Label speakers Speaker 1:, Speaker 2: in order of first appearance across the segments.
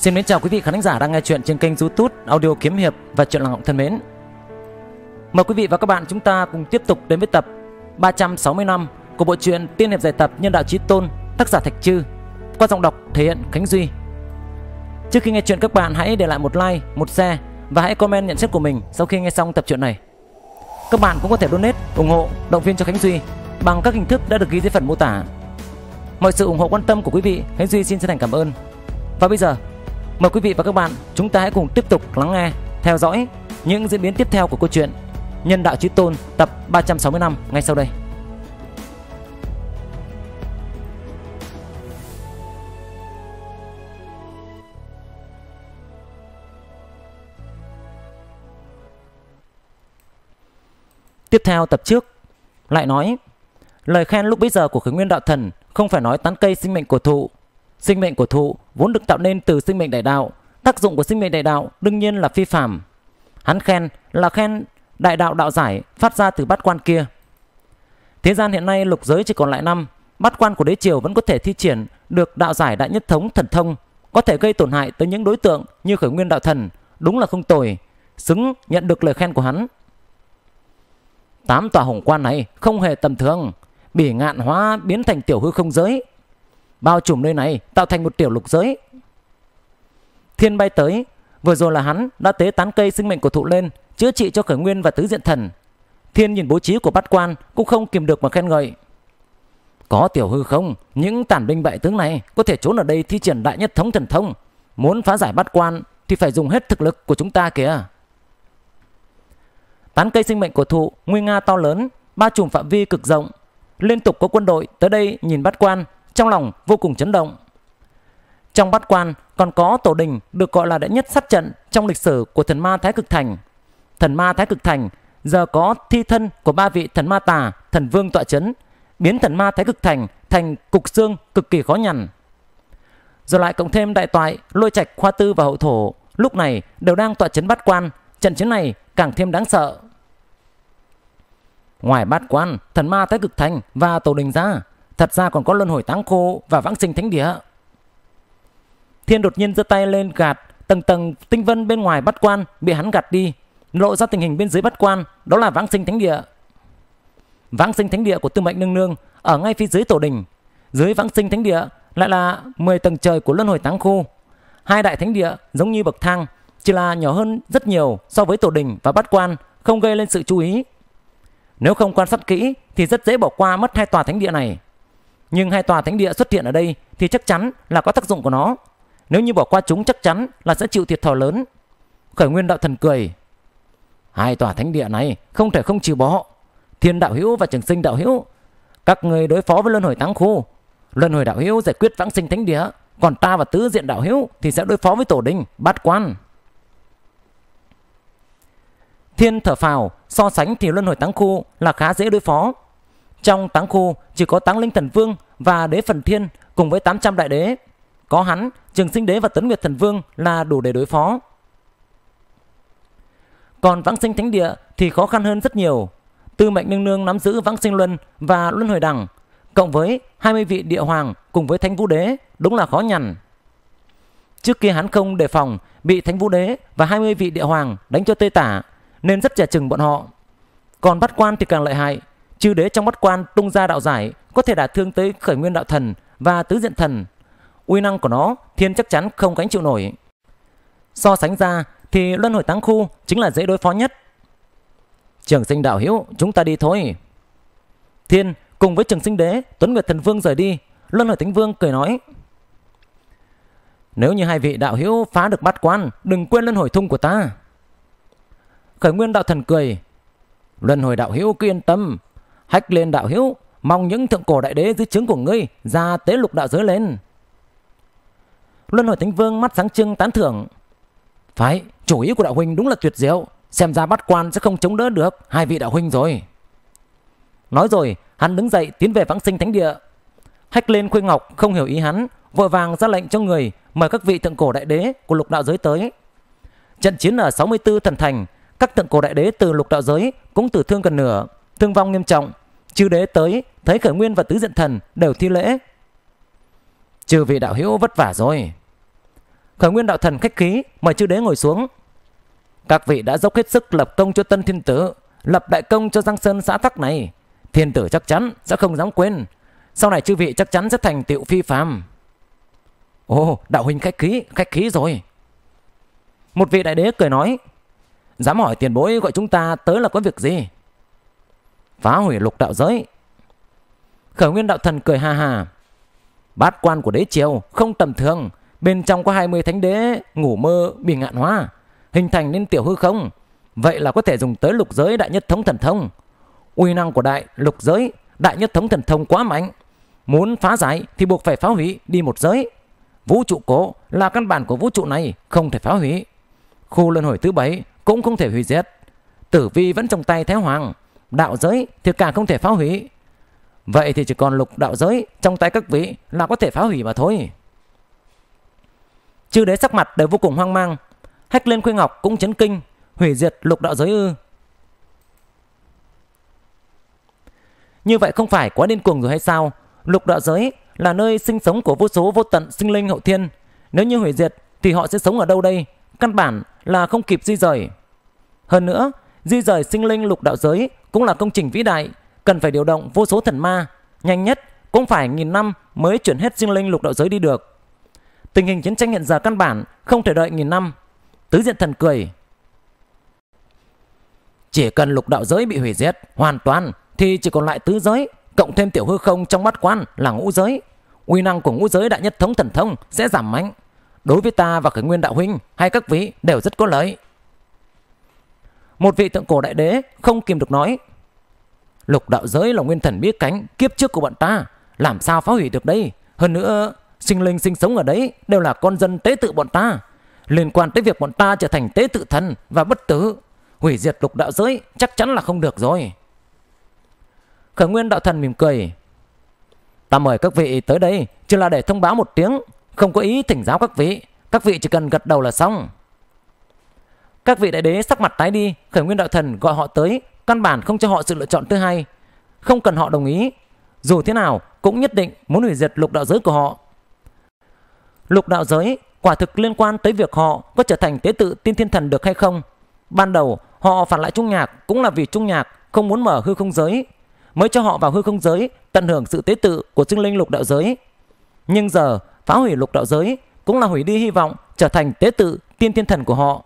Speaker 1: Xin mến chào quý vị khán giả đang nghe chuyện trên kênh YouTube Audio Kiếm Hiệp và chuyện Làng Ngọng thân mến. Mời quý vị và các bạn chúng ta cùng tiếp tục đến với tập 360 năm của bộ truyện Tiên hiệp giải tập Nhân đạo chí tôn, tác giả Thạch Trư, qua giọng đọc thể hiện Khánh Duy. Trước khi nghe chuyện các bạn hãy để lại một like, một share và hãy comment nhận xét của mình sau khi nghe xong tập truyện này. Các bạn cũng có thể donate, ủng hộ, động viên cho Khánh Duy bằng các hình thức đã được ghi dưới phần mô tả. Mọi sự ủng hộ quan tâm của quý vị, Khánh Duy xin chân thành cảm ơn. Và bây giờ Mời quý vị và các bạn chúng ta hãy cùng tiếp tục lắng nghe, theo dõi những diễn biến tiếp theo của câu chuyện Nhân đạo Chí Tôn tập 360 năm ngay sau đây. Tiếp theo tập trước lại nói lời khen lúc bấy giờ của khởi nguyên đạo thần không phải nói tán cây sinh mệnh của thụ Sinh mệnh của thụ vốn được tạo nên từ sinh mệnh đại đạo, tác dụng của sinh mệnh đại đạo đương nhiên là phi phàm. Hắn khen là khen đại đạo đạo giải phát ra từ bát quan kia. Thế gian hiện nay lục giới chỉ còn lại năm, bát quan của đế triều vẫn có thể thi triển được đạo giải đại nhất thống thần thông, có thể gây tổn hại tới những đối tượng như khởi nguyên đạo thần, đúng là không tồi, xứng nhận được lời khen của hắn. Tám tòa hồng quan này không hề tầm thường, bỉ ngạn hóa biến thành tiểu hư không giới, bao trùm nơi này tạo thành một tiểu lục giới. Thiên bay tới, vừa rồi là hắn đã tế tán cây sinh mệnh của thụ lên, chữa trị cho khởi nguyên và tứ diện thần. Thiên nhìn bố trí của bát quan cũng không kìm được mà khen ngợi. Có tiểu hư không, những tản binh bại tướng này có thể trốn ở đây thi triển đại nhất thống thần thông. Muốn phá giải bát quan thì phải dùng hết thực lực của chúng ta kìa. Tán cây sinh mệnh của thụ, nguy nga to lớn, ba trùm phạm vi cực rộng. Liên tục có quân đội tới đây nhìn bát quan trong lòng vô cùng chấn động. Trong bát quan còn có tổ đình được gọi là đệ nhất sát trận trong lịch sử của thần ma Thái Cực Thành. Thần ma Thái Cực Thành giờ có thi thân của ba vị thần ma tà, thần vương tọa chấn, biến thần ma Thái Cực Thành thành cục xương cực kỳ khó nhằn. Rồi lại cộng thêm đại toại, lôi trạch, khoa tư và hậu thổ, lúc này đều đang tọa chấn bát quan, trận chiến này càng thêm đáng sợ. Ngoài bát quan, thần ma Thái Cực Thành và tổ đình ra, Thật ra còn có luân hồi táng khô và vãng sinh thánh địa. Thiên đột nhiên giơ tay lên gạt tầng tầng tinh vân bên ngoài bắt quan bị hắn gạt đi, lộ ra tình hình bên dưới bắt quan, đó là vãng sinh thánh địa. Vãng sinh thánh địa của Tư Mệnh Nương Nương ở ngay phía dưới tổ đình, dưới vãng sinh thánh địa lại là 10 tầng trời của luân hồi táng khô. Hai đại thánh địa giống như bậc thang, chỉ là nhỏ hơn rất nhiều so với tổ đình và bắt quan, không gây lên sự chú ý. Nếu không quan sát kỹ thì rất dễ bỏ qua mất hai tòa thánh địa này. Nhưng hai tòa thánh địa xuất hiện ở đây thì chắc chắn là có tác dụng của nó. Nếu như bỏ qua chúng chắc chắn là sẽ chịu thiệt thòi lớn. Khởi nguyên đạo thần cười. Hai tòa thánh địa này không thể không trừ bỏ. Thiên đạo hữu và trường sinh đạo hữu. Các người đối phó với luân hồi táng khu. Luân hồi đạo hữu giải quyết vãng sinh thánh địa. Còn ta và tứ diện đạo hữu thì sẽ đối phó với tổ đình, bát quan. Thiên thở phào, so sánh thì luân hồi táng khu là khá dễ đối phó. Trong táng khu chỉ có táng linh thần vương và đế phần thiên cùng với 800 đại đế. Có hắn, trường sinh đế và tấn nguyệt thần vương là đủ để đối phó. Còn vãng sinh thánh địa thì khó khăn hơn rất nhiều. Tư mệnh nương nương nắm giữ vãng sinh luân và luân hồi đẳng, cộng với 20 vị địa hoàng cùng với thánh vũ đế đúng là khó nhằn. Trước kia hắn không đề phòng bị thánh vũ đế và 20 vị địa hoàng đánh cho tê tả nên rất trẻ chừng bọn họ. Còn bắt quan thì càng lợi hại, chư đế trong mắt quan tung ra đạo giải có thể đả thương tới khởi nguyên đạo thần và tứ diện thần. Uy năng của nó thiên chắc chắn không gánh chịu nổi. So sánh ra thì luân hồi táng khu chính là dễ đối phó nhất. Trường sinh đạo hữu chúng ta đi thôi. Thiên cùng với trường sinh đế Tuấn Nguyệt Thần Vương rời đi. Luân hồi tính vương cười nói. Nếu như hai vị đạo hữu phá được bát quan đừng quên luân hồi thung của ta. Khởi nguyên đạo thần cười. Luân hồi đạo hữu cứ yên tâm Hách lên đạo hữu, mong những thượng cổ đại đế dưới chứng của ngươi ra tế lục đạo giới lên. Luân hồi thánh vương mắt sáng trưng tán thưởng. Phải, chủ ý của đạo huynh đúng là tuyệt diệu, xem ra bắt quan sẽ không chống đỡ được hai vị đạo huynh rồi. Nói rồi, hắn đứng dậy tiến về vãng sinh thánh địa. Hách lên khuyên ngọc không hiểu ý hắn, vội vàng ra lệnh cho người mời các vị thượng cổ đại đế của lục đạo giới tới. Trận chiến ở 64 thần thành, các thượng cổ đại đế từ lục đạo giới cũng tử thương gần nửa, thương vong nghiêm trọng, chư đế tới thấy khởi nguyên và tứ diện thần đều thi lễ trừ vị đạo hữu vất vả rồi khởi nguyên đạo thần khách khí mời chư đế ngồi xuống các vị đã dốc hết sức lập công cho tân thiên tử lập đại công cho giang sơn xã tắc này thiên tử chắc chắn sẽ không dám quên sau này chư vị chắc chắn sẽ thành tiệu phi phàm ồ đạo huynh khách khí khách khí rồi một vị đại đế cười nói dám hỏi tiền bối gọi chúng ta tới là có việc gì phá hủy lục đạo giới. Khởi nguyên đạo thần cười ha ha. Bát quan của đế triều không tầm thường, bên trong có 20 thánh đế ngủ mơ bị ngạn hóa, hình thành nên tiểu hư không. Vậy là có thể dùng tới lục giới đại nhất thống thần thông. Uy năng của đại lục giới đại nhất thống thần thông quá mạnh. Muốn phá giải thì buộc phải phá hủy đi một giới. Vũ trụ cố là căn bản của vũ trụ này không thể phá hủy. Khu luân hồi thứ bảy cũng không thể hủy diệt. Tử vi vẫn trong tay Thái Hoàng đạo giới thì càng không thể phá hủy. Vậy thì chỉ còn lục đạo giới trong tay các vị là có thể phá hủy mà thôi. Chư đế sắc mặt đều vô cùng hoang mang. Hách lên khuê ngọc cũng chấn kinh, hủy diệt lục đạo giới ư. Như vậy không phải quá điên cuồng rồi hay sao? Lục đạo giới là nơi sinh sống của vô số vô tận sinh linh hậu thiên. Nếu như hủy diệt thì họ sẽ sống ở đâu đây? Căn bản là không kịp di rời. Hơn nữa, Di rời sinh linh lục đạo giới cũng là công trình vĩ đại, cần phải điều động vô số thần ma, nhanh nhất cũng phải nghìn năm mới chuyển hết sinh linh lục đạo giới đi được. Tình hình chiến tranh hiện giờ căn bản không thể đợi nghìn năm. Tứ diện thần cười. Chỉ cần lục đạo giới bị hủy diệt hoàn toàn thì chỉ còn lại tứ giới, cộng thêm tiểu hư không trong bát quan là ngũ giới. Uy năng của ngũ giới đại nhất thống thần thông sẽ giảm mạnh. Đối với ta và khởi nguyên đạo huynh hay các vị đều rất có lợi. Một vị tượng cổ đại đế không kìm được nói Lục đạo giới là nguyên thần biết cánh Kiếp trước của bọn ta Làm sao phá hủy được đây Hơn nữa sinh linh sinh sống ở đấy Đều là con dân tế tự bọn ta Liên quan tới việc bọn ta trở thành tế tự thần Và bất tử Hủy diệt lục đạo giới chắc chắn là không được rồi Khởi nguyên đạo thần mỉm cười Ta mời các vị tới đây Chỉ là để thông báo một tiếng Không có ý thỉnh giáo các vị Các vị chỉ cần gật đầu là xong các vị đại đế sắc mặt tái đi, khởi nguyên đạo thần gọi họ tới, căn bản không cho họ sự lựa chọn thứ hai. Không cần họ đồng ý, dù thế nào cũng nhất định muốn hủy diệt lục đạo giới của họ. Lục đạo giới quả thực liên quan tới việc họ có trở thành tế tự tiên thiên thần được hay không. Ban đầu họ phản lại trung nhạc cũng là vì trung nhạc không muốn mở hư không giới, mới cho họ vào hư không giới tận hưởng sự tế tự của sinh linh lục đạo giới. Nhưng giờ phá hủy lục đạo giới cũng là hủy đi hy vọng trở thành tế tự tiên thiên thần của họ.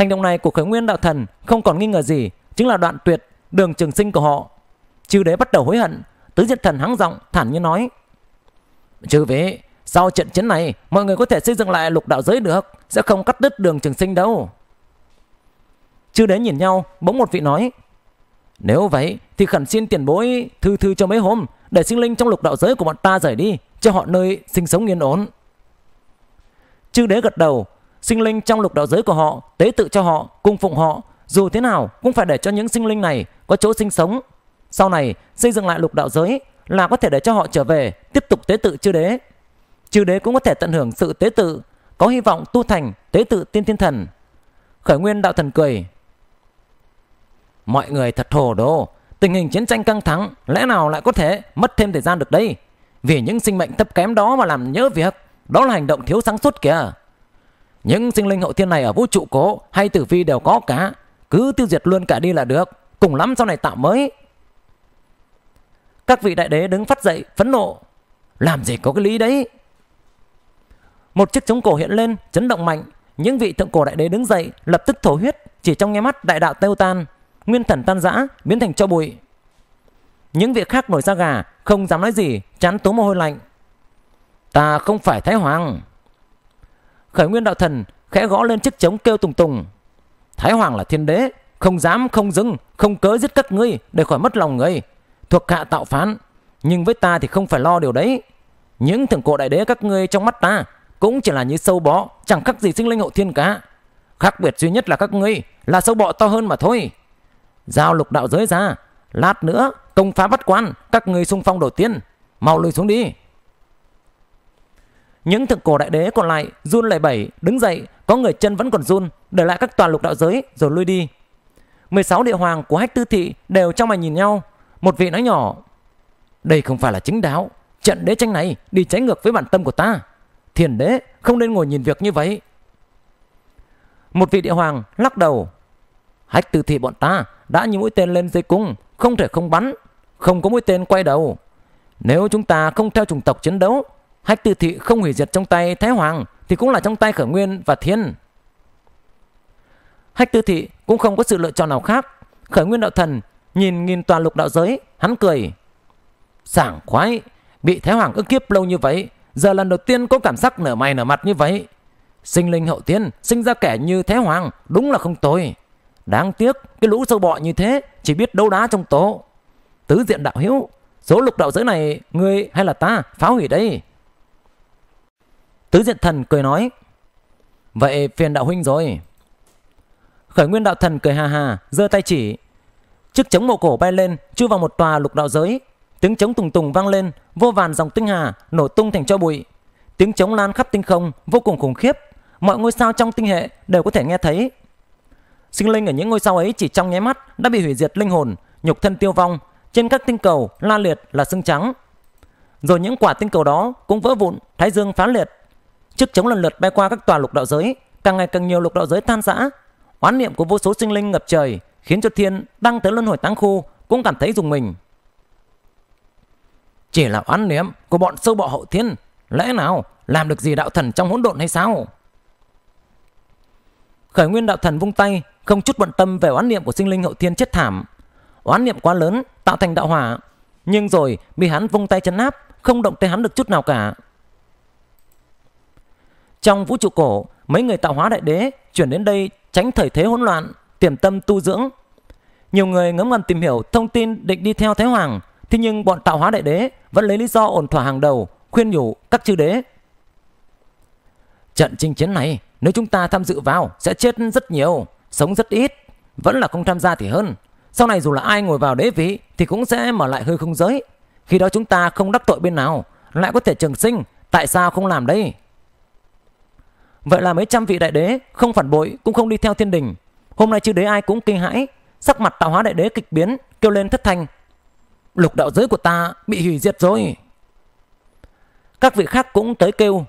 Speaker 1: Hành động này của khởi nguyên đạo thần không còn nghi ngờ gì, chính là đoạn tuyệt đường trường sinh của họ. Chư đế bắt đầu hối hận, tứ diệt thần hắng giọng thản nhiên nói. Chư vế, sau trận chiến này, mọi người có thể xây dựng lại lục đạo giới được, sẽ không cắt đứt đường trường sinh đâu. Chư đế nhìn nhau, bỗng một vị nói. Nếu vậy thì khẩn xin tiền bối thư thư cho mấy hôm để sinh linh trong lục đạo giới của bọn ta rời đi cho họ nơi sinh sống yên ổn. Chư đế gật đầu, sinh linh trong lục đạo giới của họ tế tự cho họ, cung phụng họ, dù thế nào cũng phải để cho những sinh linh này có chỗ sinh sống. Sau này xây dựng lại lục đạo giới là có thể để cho họ trở về tiếp tục tế tự chư đế. Chư đế cũng có thể tận hưởng sự tế tự, có hy vọng tu thành tế tự tiên thiên thần. Khởi nguyên đạo thần cười. Mọi người thật hồ đồ, tình hình chiến tranh căng thẳng lẽ nào lại có thể mất thêm thời gian được đây? Vì những sinh mệnh thấp kém đó mà làm nhớ việc, đó là hành động thiếu sáng suốt kìa. Những sinh linh hậu thiên này ở vũ trụ cố hay tử vi đều có cả. Cứ tiêu diệt luôn cả đi là được. Cùng lắm sau này tạo mới. Các vị đại đế đứng phát dậy, phẫn nộ. Làm gì có cái lý đấy. Một chiếc trống cổ hiện lên, chấn động mạnh. Những vị thượng cổ đại đế đứng dậy, lập tức thổ huyết. Chỉ trong nghe mắt đại đạo tiêu tan. Nguyên thần tan rã, biến thành cho bụi. Những vị khác nổi da gà, không dám nói gì, chán tố mồ hôi lạnh. Ta không phải Thái Hoàng khởi nguyên đạo thần khẽ gõ lên chiếc trống kêu tùng tùng thái hoàng là thiên đế không dám không dưng không cớ giết các ngươi để khỏi mất lòng ngươi. thuộc hạ tạo phán nhưng với ta thì không phải lo điều đấy những thượng cổ đại đế các ngươi trong mắt ta cũng chỉ là như sâu bọ chẳng khác gì sinh linh hậu thiên cả khác biệt duy nhất là các ngươi là sâu bọ to hơn mà thôi giao lục đạo giới ra lát nữa công phá bắt quan các ngươi xung phong đầu tiên mau lùi xuống đi những thượng cổ đại đế còn lại run lẩy bẩy, đứng dậy, có người chân vẫn còn run, để lại các toàn lục đạo giới rồi lui đi. 16 địa hoàng của hách tư thị đều trong mà nhìn nhau. Một vị nói nhỏ, đây không phải là chính đáo trận đế tranh này đi trái ngược với bản tâm của ta. Thiền đế không nên ngồi nhìn việc như vậy. Một vị địa hoàng lắc đầu, hách tư thị bọn ta đã như mũi tên lên dây cung, không thể không bắn, không có mũi tên quay đầu. Nếu chúng ta không theo chủng tộc chiến đấu Hách tự thị không hủy diệt trong tay Thái Hoàng thì cũng là trong tay Khởi Nguyên và Thiên. Hách tư thị cũng không có sự lựa chọn nào khác. Khởi Nguyên đạo thần nhìn nghìn toàn lục đạo giới, hắn cười. Sảng khoái, bị Thái Hoàng ức kiếp lâu như vậy, giờ lần đầu tiên có cảm giác nở mày nở mặt như vậy. Sinh linh hậu tiên, sinh ra kẻ như Thái Hoàng, đúng là không tồi. Đáng tiếc, cái lũ sâu bọ như thế, chỉ biết đấu đá trong tố. Tứ diện đạo hiếu, số lục đạo giới này, ngươi hay là ta phá hủy đây. Tứ diện thần cười nói Vậy phiền đạo huynh rồi Khởi nguyên đạo thần cười ha ha giơ tay chỉ Chiếc trống mộ cổ bay lên Chui vào một tòa lục đạo giới Tiếng trống tùng tùng vang lên Vô vàn dòng tinh hà nổ tung thành cho bụi Tiếng trống lan khắp tinh không Vô cùng khủng khiếp Mọi ngôi sao trong tinh hệ đều có thể nghe thấy Sinh linh ở những ngôi sao ấy chỉ trong nháy mắt Đã bị hủy diệt linh hồn Nhục thân tiêu vong Trên các tinh cầu la liệt là xương trắng Rồi những quả tinh cầu đó cũng vỡ vụn Thái dương phá liệt chức chống lần lượt bay qua các tòa lục đạo giới, càng ngày càng nhiều lục đạo giới tan rã. Oán niệm của vô số sinh linh ngập trời, khiến cho thiên đang tới luân hồi táng khu cũng cảm thấy dùng mình. Chỉ là oán niệm của bọn sâu bọ hậu thiên, lẽ nào làm được gì đạo thần trong hỗn độn hay sao? Khởi nguyên đạo thần vung tay, không chút bận tâm về oán niệm của sinh linh hậu thiên chết thảm. Oán niệm quá lớn, tạo thành đạo hỏa, nhưng rồi bị hắn vung tay chấn áp, không động tới hắn được chút nào cả. Trong vũ trụ cổ, mấy người tạo hóa đại đế chuyển đến đây tránh thời thế hỗn loạn, tiềm tâm tu dưỡng. Nhiều người ngấm ngầm tìm hiểu thông tin định đi theo Thái Hoàng, thế nhưng bọn tạo hóa đại đế vẫn lấy lý do ổn thỏa hàng đầu, khuyên nhủ các chư đế. Trận chinh chiến này, nếu chúng ta tham dự vào sẽ chết rất nhiều, sống rất ít, vẫn là không tham gia thì hơn. Sau này dù là ai ngồi vào đế vị thì cũng sẽ mở lại hư không giới. Khi đó chúng ta không đắc tội bên nào, lại có thể trường sinh, tại sao không làm đây? Vậy là mấy trăm vị đại đế không phản bội cũng không đi theo thiên đình. Hôm nay chư đế ai cũng kinh hãi, sắc mặt tạo hóa đại đế kịch biến, kêu lên thất thanh. Lục đạo giới của ta bị hủy diệt rồi. Các vị khác cũng tới kêu.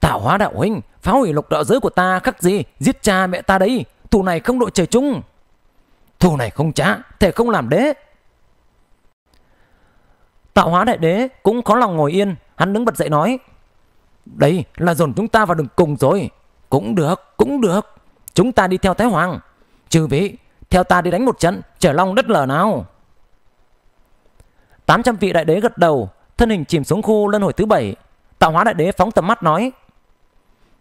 Speaker 1: Tạo hóa đạo huynh, phá hủy lục đạo giới của ta khắc gì, giết cha mẹ ta đấy, thù này không đội trời chung. Thù này không trả, thể không làm đế. Tạo hóa đại đế cũng khó lòng ngồi yên, hắn đứng bật dậy nói. Đây là dồn chúng ta vào đường cùng rồi. Cũng được, cũng được. Chúng ta đi theo Thái Hoàng. Chư vị, theo ta đi đánh một trận, trở long đất lở nào. 800 vị đại đế gật đầu, thân hình chìm xuống khu lân hồi thứ bảy. Tạo hóa đại đế phóng tầm mắt nói.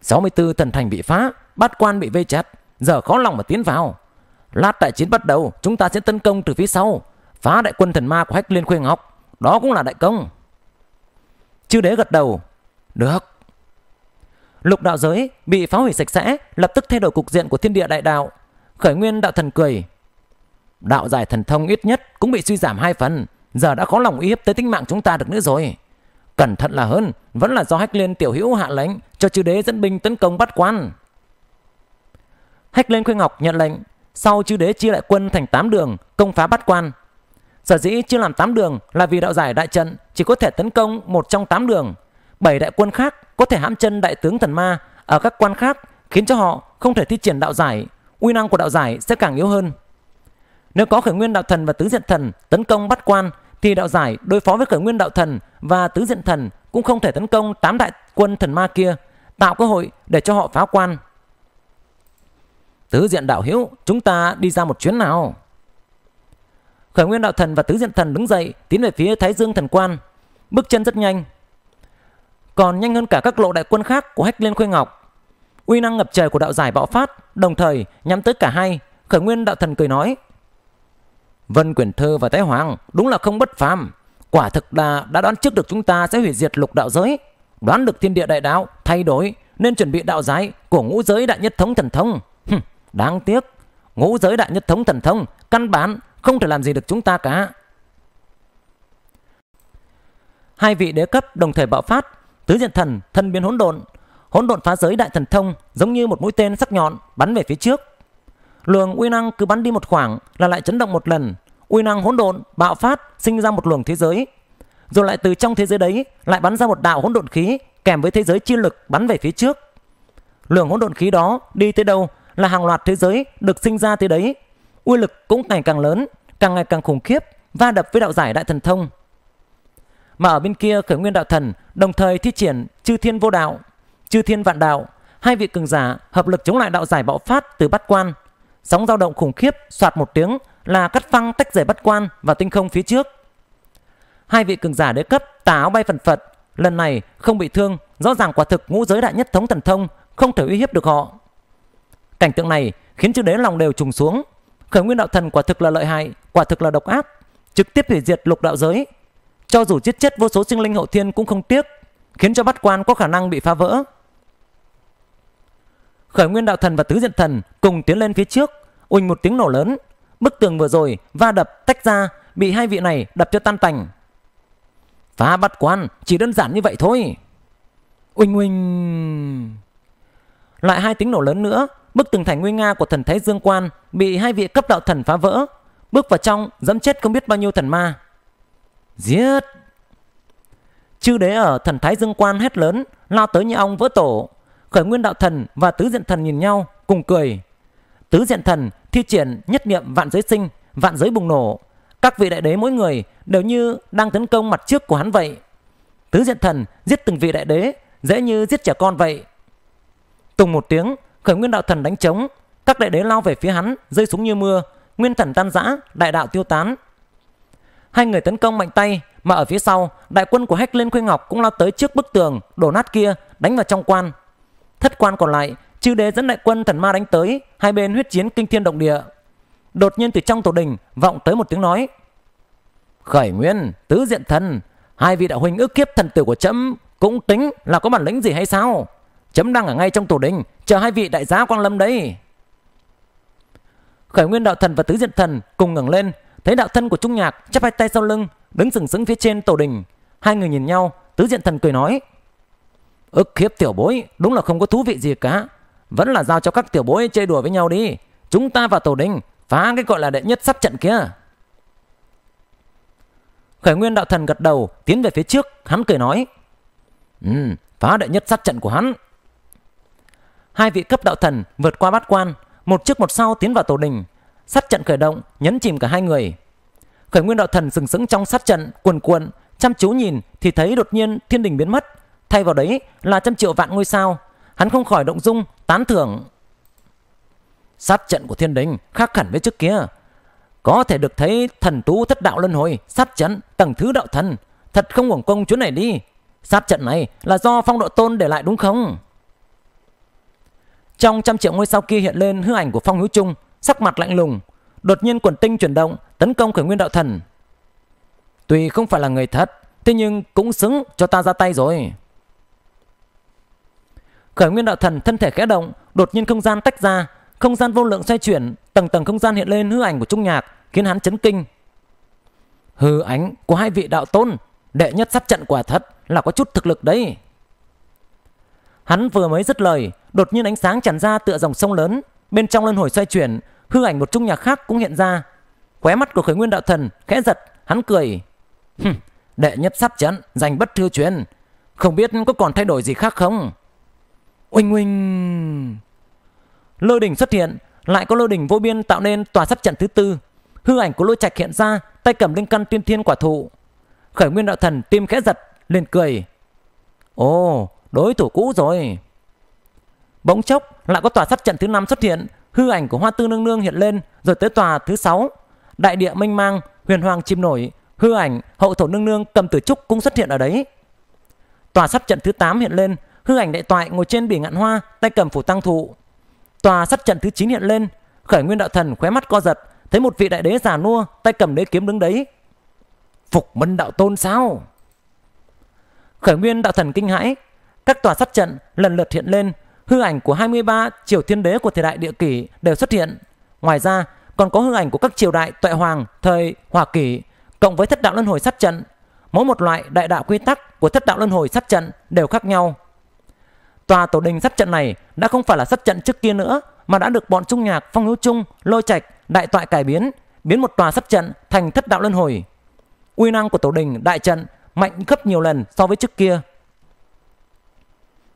Speaker 1: 64 thần thành bị phá, bát quan bị vây chặt, giờ khó lòng mà tiến vào. Lát đại chiến bắt đầu, chúng ta sẽ tấn công từ phía sau, phá đại quân thần ma của Hách Liên Khuê Ngọc. Đó cũng là đại công. Chư đế gật đầu. Được, Lục đạo giới bị phá hủy sạch sẽ, lập tức thay đổi cục diện của thiên địa đại đạo. Khởi nguyên đạo thần cười. Đạo giải thần thông ít nhất cũng bị suy giảm hai phần, giờ đã khó lòng uy hiếp tới tính mạng chúng ta được nữa rồi. Cẩn thận là hơn, vẫn là do Hách Liên tiểu hữu hạ lệnh cho chư đế dẫn binh tấn công bắt quan. Hách Liên khuyên Ngọc nhận lệnh, sau chư đế chia lại quân thành 8 đường, công phá bắt quan. Sở dĩ chưa làm 8 đường là vì đạo giải đại trận chỉ có thể tấn công một trong 8 đường, bảy đại quân khác có thể hãm chân đại tướng thần ma ở các quan khác khiến cho họ không thể thi triển đạo giải, uy năng của đạo giải sẽ càng yếu hơn. Nếu có khởi nguyên đạo thần và tứ diện thần tấn công bắt quan thì đạo giải đối phó với khởi nguyên đạo thần và tứ diện thần cũng không thể tấn công tám đại quân thần ma kia, tạo cơ hội để cho họ phá quan. Tứ diện đạo hữu, chúng ta đi ra một chuyến nào. Khởi nguyên đạo thần và tứ diện thần đứng dậy tiến về phía Thái Dương thần quan. Bước chân rất nhanh, còn nhanh hơn cả các lộ đại quân khác của Hách Liên Khuê Ngọc. Uy năng ngập trời của đạo giải bạo phát, đồng thời nhắm tới cả hai, khởi nguyên đạo thần cười nói. Vân quyển Thơ và Thái Hoàng đúng là không bất phàm, quả thực là đã đoán trước được chúng ta sẽ hủy diệt lục đạo giới, đoán được thiên địa đại đạo thay đổi nên chuẩn bị đạo giải của ngũ giới đại nhất thống thần thông. Hừm, đáng tiếc, ngũ giới đại nhất thống thần thông căn bản không thể làm gì được chúng ta cả. Hai vị đế cấp đồng thời bạo phát Tứ diện thần, thân biến hỗn độn, hỗn độn phá giới đại thần thông giống như một mũi tên sắc nhọn bắn về phía trước. Luồng uy năng cứ bắn đi một khoảng là lại chấn động một lần, uy năng hỗn độn bạo phát sinh ra một luồng thế giới. Rồi lại từ trong thế giới đấy lại bắn ra một đạo hỗn độn khí kèm với thế giới chi lực bắn về phía trước. Luồng hỗn độn khí đó đi tới đâu là hàng loạt thế giới được sinh ra tới đấy. Uy lực cũng ngày càng lớn, càng ngày càng khủng khiếp, va đập với đạo giải đại thần thông mà ở bên kia khởi nguyên đạo thần đồng thời thi triển chư thiên vô đạo, chư thiên vạn đạo, hai vị cường giả hợp lực chống lại đạo giải bạo phát từ bát quan. Sóng dao động khủng khiếp soạt một tiếng là cắt phăng tách rời bát quan và tinh không phía trước. Hai vị cường giả đế cấp tà áo bay phần phật, lần này không bị thương, rõ ràng quả thực ngũ giới đại nhất thống thần thông không thể uy hiếp được họ. Cảnh tượng này khiến chư đế lòng đều trùng xuống. Khởi nguyên đạo thần quả thực là lợi hại, quả thực là độc ác, trực tiếp hủy diệt lục đạo giới, cho dù giết chết vô số sinh linh hậu thiên cũng không tiếc, khiến cho bát quan có khả năng bị phá vỡ. Khởi nguyên đạo thần và tứ diện thần cùng tiến lên phía trước, ùnh một tiếng nổ lớn, bức tường vừa rồi va đập tách ra, bị hai vị này đập cho tan tành. Phá bắt quan chỉ đơn giản như vậy thôi. Uỳnh uỳnh. Lại hai tiếng nổ lớn nữa, bức tường thành nguy nga của thần thái Dương Quan bị hai vị cấp đạo thần phá vỡ, bước vào trong dẫm chết không biết bao nhiêu thần ma. Giết! Chư đế ở thần thái dương quan hét lớn, lao tới như ông vỡ tổ. Khởi nguyên đạo thần và tứ diện thần nhìn nhau, cùng cười. Tứ diện thần thi triển nhất niệm vạn giới sinh, vạn giới bùng nổ. Các vị đại đế mỗi người đều như đang tấn công mặt trước của hắn vậy. Tứ diện thần giết từng vị đại đế, dễ như giết trẻ con vậy. Tùng một tiếng, khởi nguyên đạo thần đánh trống. Các đại đế lao về phía hắn, rơi xuống như mưa. Nguyên thần tan rã, đại đạo tiêu tán, Hai người tấn công mạnh tay mà ở phía sau, đại quân của Hách Liên Khuynh Ngọc cũng lao tới trước bức tường đổ nát kia, đánh vào trong quan. Thất quan còn lại, chư đế dẫn đại quân thần ma đánh tới, hai bên huyết chiến kinh thiên động địa. Đột nhiên từ trong tổ đình vọng tới một tiếng nói: "Khởi Nguyên, tứ diện thần, hai vị đạo huynh ước kiếp thần tử của chấm cũng tính là có bản lĩnh gì hay sao? chấm đang ở ngay trong tổ đình, chờ hai vị đại giá quang lâm đấy." Khởi Nguyên đạo thần và tứ diện thần cùng ngẩng lên, thấy đạo thân của Trung Nhạc chắp hai tay sau lưng, đứng sừng sững phía trên tổ đình. Hai người nhìn nhau, tứ diện thần cười nói. Ức hiếp tiểu bối, đúng là không có thú vị gì cả. Vẫn là giao cho các tiểu bối chơi đùa với nhau đi. Chúng ta vào tổ đình, phá cái gọi là đệ nhất sắt trận kia. Khởi nguyên đạo thần gật đầu, tiến về phía trước, hắn cười nói. Ừ, phá đệ nhất sát trận của hắn. Hai vị cấp đạo thần vượt qua bát quan, một trước một sau tiến vào tổ đình, sát trận khởi động, nhấn chìm cả hai người. Khởi nguyên đạo thần sừng sững trong sát trận, cuồn cuộn, chăm chú nhìn thì thấy đột nhiên thiên đình biến mất, thay vào đấy là trăm triệu vạn ngôi sao. Hắn không khỏi động dung, tán thưởng. Sát trận của thiên đình khác hẳn với trước kia. Có thể được thấy thần tú thất đạo luân hồi, sát trận, tầng thứ đạo thần. Thật không uổng công chuyến này đi. Sát trận này là do phong độ tôn để lại đúng không? Trong trăm triệu ngôi sao kia hiện lên hư ảnh của phong hữu trung sắc mặt lạnh lùng, đột nhiên quần tinh chuyển động, tấn công khởi nguyên đạo thần. Tuy không phải là người thật, thế nhưng cũng xứng cho ta ra tay rồi. Khởi nguyên đạo thần thân thể khẽ động, đột nhiên không gian tách ra, không gian vô lượng xoay chuyển, tầng tầng không gian hiện lên hư ảnh của Trung Nhạc, khiến hắn chấn kinh. Hư ảnh của hai vị đạo tôn, đệ nhất sắp trận quả thật là có chút thực lực đấy. Hắn vừa mới dứt lời, đột nhiên ánh sáng tràn ra tựa dòng sông lớn, Bên trong luân hồi xoay chuyển, hư ảnh một trung nhà khác cũng hiện ra. Khóe mắt của khởi nguyên đạo thần khẽ giật, hắn cười. Hừm, đệ nhất sắp trận giành bất thư chuyên. Không biết có còn thay đổi gì khác không? Oanh oanh! Lôi đỉnh xuất hiện, lại có lôi đỉnh vô biên tạo nên tòa sắp trận thứ tư. Hư ảnh của lôi trạch hiện ra, tay cầm linh căn tuyên thiên quả thụ. Khởi nguyên đạo thần tim khẽ giật, liền cười. Ồ, đối thủ cũ rồi. Bỗng chốc lại có tòa sát trận thứ năm xuất hiện, hư ảnh của Hoa Tư Nương Nương hiện lên, rồi tới tòa thứ sáu. Đại địa mênh mang, huyền hoàng chìm nổi, hư ảnh hậu thổ nương nương cầm tử trúc cũng xuất hiện ở đấy. Tòa sát trận thứ 8 hiện lên, hư ảnh đại toại ngồi trên bỉ ngạn hoa, tay cầm phủ tăng thụ. Tòa sát trận thứ 9 hiện lên, khởi nguyên đạo thần khóe mắt co giật, thấy một vị đại đế già nua, tay cầm đế kiếm đứng đấy. Phục mân đạo tôn sao? Khởi nguyên đạo thần kinh hãi, các tòa sát trận lần lượt hiện lên, hư ảnh của 23 triều thiên đế của thời đại địa kỷ đều xuất hiện. Ngoài ra, còn có hư ảnh của các triều đại tuệ hoàng, thời hỏa kỷ, cộng với thất đạo luân hồi sát trận. Mỗi một loại đại đạo quy tắc của thất đạo luân hồi sát trận đều khác nhau. Tòa tổ đình sát trận này đã không phải là sát trận trước kia nữa mà đã được bọn trung nhạc phong hữu trung lôi trạch đại toại cải biến biến một tòa sát trận thành thất đạo luân hồi uy năng của tổ đình đại trận mạnh gấp nhiều lần so với trước kia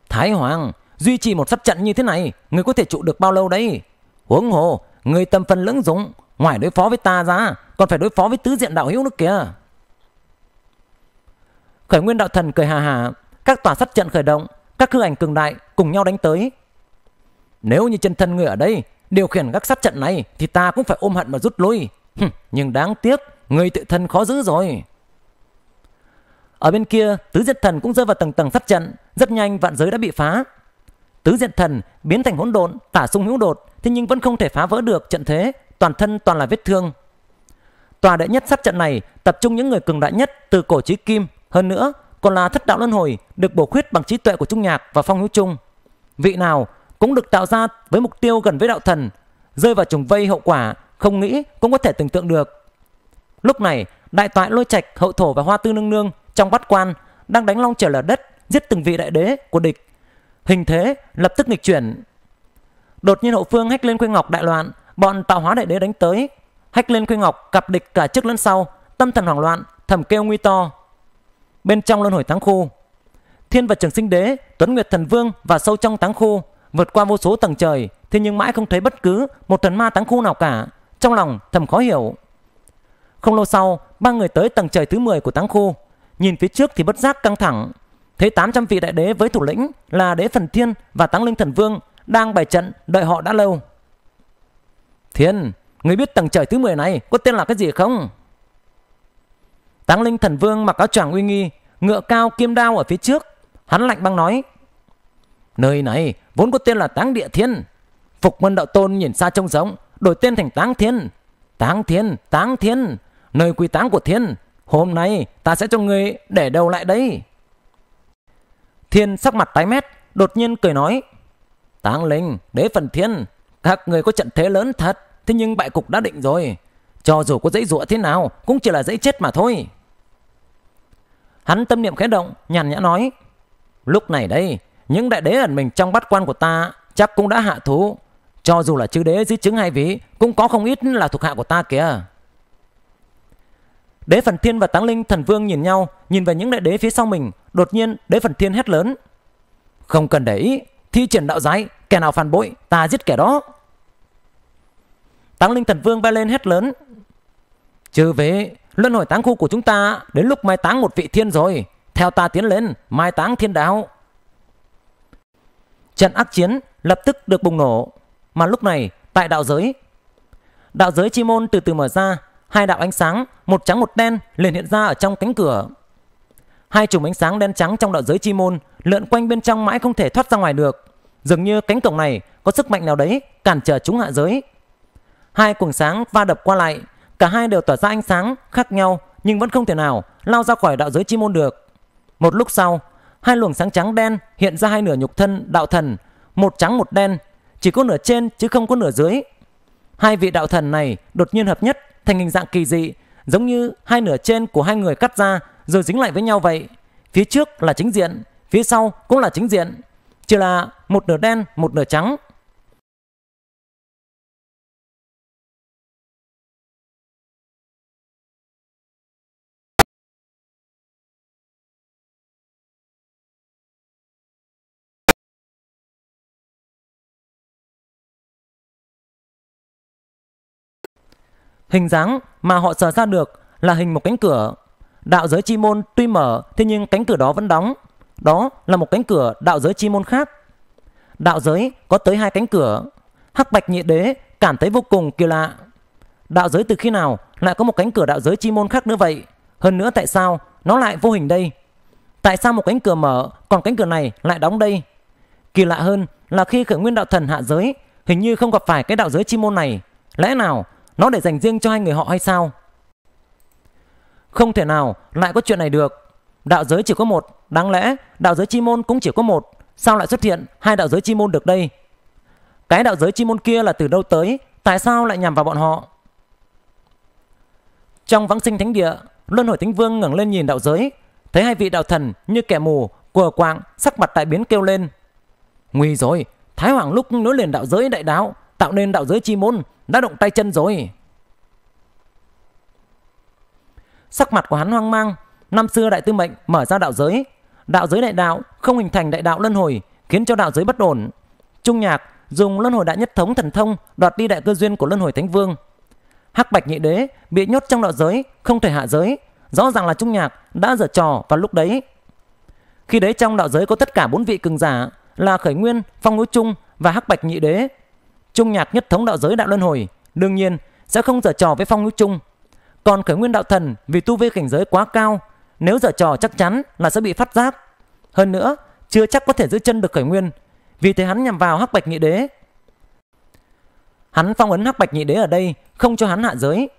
Speaker 1: thái hoàng Duy trì một sát trận như thế này, người có thể trụ được bao lâu đấy? Huống hồ, người tâm phần lưỡng dụng, ngoài đối phó với ta ra, còn phải đối phó với tứ diện đạo hữu nữa kìa. Khởi nguyên đạo thần cười hà hà, các tòa sắt trận khởi động, các hư ảnh cường đại cùng nhau đánh tới. Nếu như chân thân người ở đây điều khiển các sắt trận này thì ta cũng phải ôm hận mà rút lui. nhưng đáng tiếc, người tự thân khó giữ rồi. Ở bên kia, tứ diệt thần cũng rơi vào tầng tầng sắt trận, rất nhanh vạn giới đã bị phá, Tứ diện thần biến thành hỗn độn, tả sung hữu đột, thế nhưng vẫn không thể phá vỡ được trận thế, toàn thân toàn là vết thương. Tòa đệ nhất sát trận này tập trung những người cường đại nhất từ cổ chí kim, hơn nữa còn là thất đạo luân hồi được bổ khuyết bằng trí tuệ của Trung Nhạc và Phong Hữu Trung. Vị nào cũng được tạo ra với mục tiêu gần với đạo thần, rơi vào trùng vây hậu quả không nghĩ cũng có thể tưởng tượng được. Lúc này, đại toại lôi trạch, hậu thổ và hoa tư nương nương trong bát quan đang đánh long trời lở đất giết từng vị đại đế của địch Hình thế lập tức nghịch chuyển. Đột nhiên hậu phương hách lên quy ngọc đại loạn, bọn tạo hóa đại đế đánh tới. Hách lên quy ngọc cặp địch cả trước lẫn sau, tâm thần hoảng loạn, thầm kêu nguy to. Bên trong luân hồi thắng khu, Thiên vật Trường Sinh Đế, Tuấn Nguyệt Thần Vương và sâu trong táng khu vượt qua vô số tầng trời, thế nhưng mãi không thấy bất cứ một thần ma táng khu nào cả, trong lòng thầm khó hiểu. Không lâu sau, ba người tới tầng trời thứ 10 của táng khu, nhìn phía trước thì bất giác căng thẳng, Thấy 800 vị đại đế với thủ lĩnh là đế phần thiên và tăng linh thần vương đang bày trận đợi họ đã lâu. Thiên, người biết tầng trời thứ 10 này có tên là cái gì không? Tăng linh thần vương mặc áo choàng uy nghi, ngựa cao kim đao ở phía trước. Hắn lạnh băng nói. Nơi này vốn có tên là Táng Địa Thiên. Phục vân Đạo Tôn nhìn xa trông giống, đổi tên thành Táng Thiên. Táng Thiên, Táng Thiên, nơi quy táng của Thiên. Hôm nay ta sẽ cho người để đầu lại đấy. Thiên sắc mặt tái mét, đột nhiên cười nói. Táng linh, đế phần thiên, các người có trận thế lớn thật, thế nhưng bại cục đã định rồi. Cho dù có dãy rụa thế nào, cũng chỉ là dãy chết mà thôi. Hắn tâm niệm khẽ động, nhàn nhã nói. Lúc này đây, những đại đế ẩn mình trong bắt quan của ta chắc cũng đã hạ thú. Cho dù là chư đế dưới chứng hai vị cũng có không ít là thuộc hạ của ta kìa. Đế Phần Thiên và Táng Linh Thần Vương nhìn nhau, nhìn về những đại đế phía sau mình, đột nhiên Đế Phần Thiên hét lớn. Không cần để ý, thi triển đạo giái, kẻ nào phản bội, ta giết kẻ đó. Táng Linh Thần Vương bay lên hét lớn. Trừ vế, luân hồi táng khu của chúng ta đến lúc mai táng một vị thiên rồi, theo ta tiến lên, mai táng thiên đạo. Trận ác chiến lập tức được bùng nổ, mà lúc này tại đạo giới. Đạo giới chi môn từ từ mở ra, hai đạo ánh sáng, một trắng một đen liền hiện ra ở trong cánh cửa. Hai chùm ánh sáng đen trắng trong đạo giới chi môn lượn quanh bên trong mãi không thể thoát ra ngoài được. Dường như cánh cổng này có sức mạnh nào đấy cản trở chúng hạ giới. Hai cuồng sáng va đập qua lại, cả hai đều tỏa ra ánh sáng khác nhau nhưng vẫn không thể nào lao ra khỏi đạo giới chi môn được. Một lúc sau, hai luồng sáng trắng đen hiện ra hai nửa nhục thân đạo thần, một trắng một đen, chỉ có nửa trên chứ không có nửa dưới Hai vị đạo thần này đột nhiên hợp nhất thành hình dạng kỳ dị, giống như hai nửa trên của hai người cắt ra rồi dính lại với nhau vậy. Phía trước là chính diện, phía sau cũng là chính diện, chỉ là một nửa đen, một nửa trắng. Hình dáng mà họ sờ ra được là hình một cánh cửa. Đạo giới chi môn tuy mở, thế nhưng cánh cửa đó vẫn đóng. Đó là một cánh cửa đạo giới chi môn khác. Đạo giới có tới hai cánh cửa. Hắc Bạch Nhị Đế cảm thấy vô cùng kỳ lạ. Đạo giới từ khi nào lại có một cánh cửa đạo giới chi môn khác nữa vậy? Hơn nữa tại sao nó lại vô hình đây? Tại sao một cánh cửa mở còn cánh cửa này lại đóng đây? Kỳ lạ hơn là khi khởi nguyên đạo thần hạ giới hình như không gặp phải cái đạo giới chi môn này. Lẽ nào nó để dành riêng cho hai người họ hay sao Không thể nào lại có chuyện này được Đạo giới chỉ có một Đáng lẽ đạo giới chi môn cũng chỉ có một Sao lại xuất hiện hai đạo giới chi môn được đây Cái đạo giới chi môn kia là từ đâu tới Tại sao lại nhằm vào bọn họ Trong vãng sinh thánh địa Luân hồi thánh vương ngẩng lên nhìn đạo giới Thấy hai vị đạo thần như kẻ mù quờ quạng sắc mặt đại biến kêu lên Nguy rồi Thái Hoàng lúc nối liền đạo giới đại đáo tạo nên đạo giới chi môn đã động tay chân rồi sắc mặt của hắn hoang mang năm xưa đại tư mệnh mở ra đạo giới đạo giới đại đạo không hình thành đại đạo luân hồi khiến cho đạo giới bất ổn trung nhạc dùng luân hồi đại nhất thống thần thông đoạt đi đại cơ duyên của luân hồi thánh vương hắc bạch nhị đế bị nhốt trong đạo giới không thể hạ giới rõ ràng là trung nhạc đã dở trò vào lúc đấy khi đấy trong đạo giới có tất cả bốn vị cường giả là khởi nguyên phong núi trung và hắc bạch nhị đế Trung nhạc nhất thống đạo giới đạo luân hồi, đương nhiên sẽ không giở trò với phong hữu trung. Còn khởi nguyên đạo thần vì tu vi cảnh giới quá cao, nếu giở trò chắc chắn là sẽ bị phát giác. Hơn nữa, chưa chắc có thể giữ chân được khởi nguyên, vì thế hắn nhằm vào hắc bạch nhị đế. Hắn phong ấn hắc bạch nhị đế ở đây, không cho hắn hạ giới.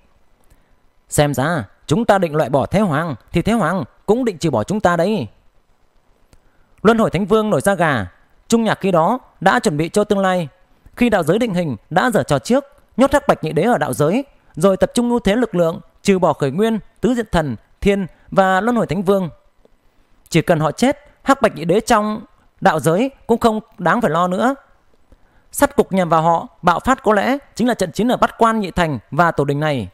Speaker 1: Xem ra, chúng ta định loại bỏ Thế Hoàng, thì Thế Hoàng cũng định trừ bỏ chúng ta đấy. Luân hồi Thánh Vương nổi ra gà, Trung Nhạc khi đó đã chuẩn bị cho tương lai khi đạo giới định hình đã dở trò trước, nhốt hắc bạch nhị đế ở đạo giới, rồi tập trung ưu thế lực lượng, trừ bỏ khởi nguyên, tứ diện thần, thiên và luân hồi thánh vương. Chỉ cần họ chết, hắc bạch nhị đế trong đạo giới cũng không đáng phải lo nữa. Sắt cục nhằm vào họ, bạo phát có lẽ chính là trận chiến ở Bát Quan Nhị Thành và Tổ Đình này.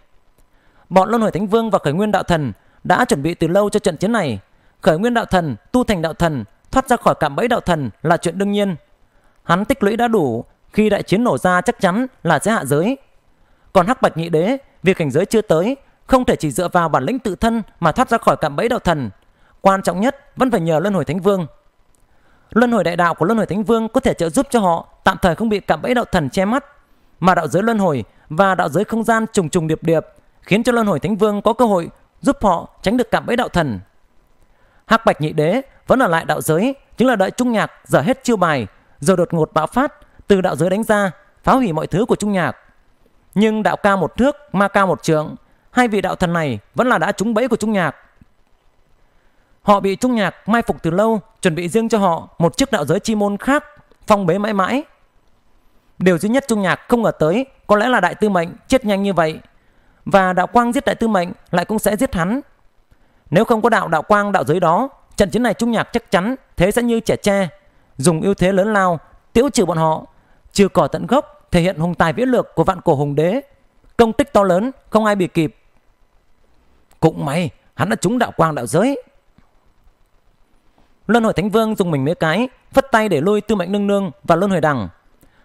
Speaker 1: Bọn Luân Hồi Thánh Vương và Khởi Nguyên Đạo Thần đã chuẩn bị từ lâu cho trận chiến này. Khởi Nguyên Đạo Thần, tu thành Đạo Thần, thoát ra khỏi cạm bẫy Đạo Thần là chuyện đương nhiên. Hắn tích lũy đã đủ, khi đại chiến nổ ra chắc chắn là sẽ hạ giới. Còn Hắc Bạch Nhị Đế, việc cảnh giới chưa tới, không thể chỉ dựa vào bản lĩnh tự thân mà thoát ra khỏi cạm bẫy đạo thần. Quan trọng nhất vẫn phải nhờ Luân Hồi Thánh Vương. Luân Hồi Đại Đạo của Luân Hồi Thánh Vương có thể trợ giúp cho họ tạm thời không bị cạm bẫy đạo thần che mắt, mà đạo giới Luân Hồi và đạo giới không gian trùng trùng điệp điệp khiến cho Luân Hồi Thánh Vương có cơ hội giúp họ tránh được cạm bẫy đạo thần. Hắc Bạch Nhị Đế vẫn ở lại đạo giới, chính là đợi Trung Nhạc giờ hết chiêu bài, rồi đột ngột bạo phát từ đạo giới đánh ra, phá hủy mọi thứ của trung nhạc. Nhưng đạo cao một thước, ma cao một trượng, hai vị đạo thần này vẫn là đã trúng bẫy của trung nhạc. Họ bị trung nhạc mai phục từ lâu, chuẩn bị riêng cho họ một chiếc đạo giới chi môn khác, phong bế mãi mãi. Điều duy nhất trung nhạc không ngờ tới có lẽ là đại tư mệnh chết nhanh như vậy. Và đạo quang giết đại tư mệnh lại cũng sẽ giết hắn. Nếu không có đạo đạo quang đạo giới đó, trận chiến này trung nhạc chắc chắn thế sẽ như trẻ tre, dùng ưu thế lớn lao, tiêu trừ bọn họ trừ cỏ tận gốc thể hiện hùng tài vĩ lược của vạn cổ hùng đế công tích to lớn không ai bị kịp cũng may hắn đã trúng đạo quang đạo giới luân hồi thánh vương dùng mình mấy cái phất tay để lôi tư mệnh nương nương và luân hồi đằng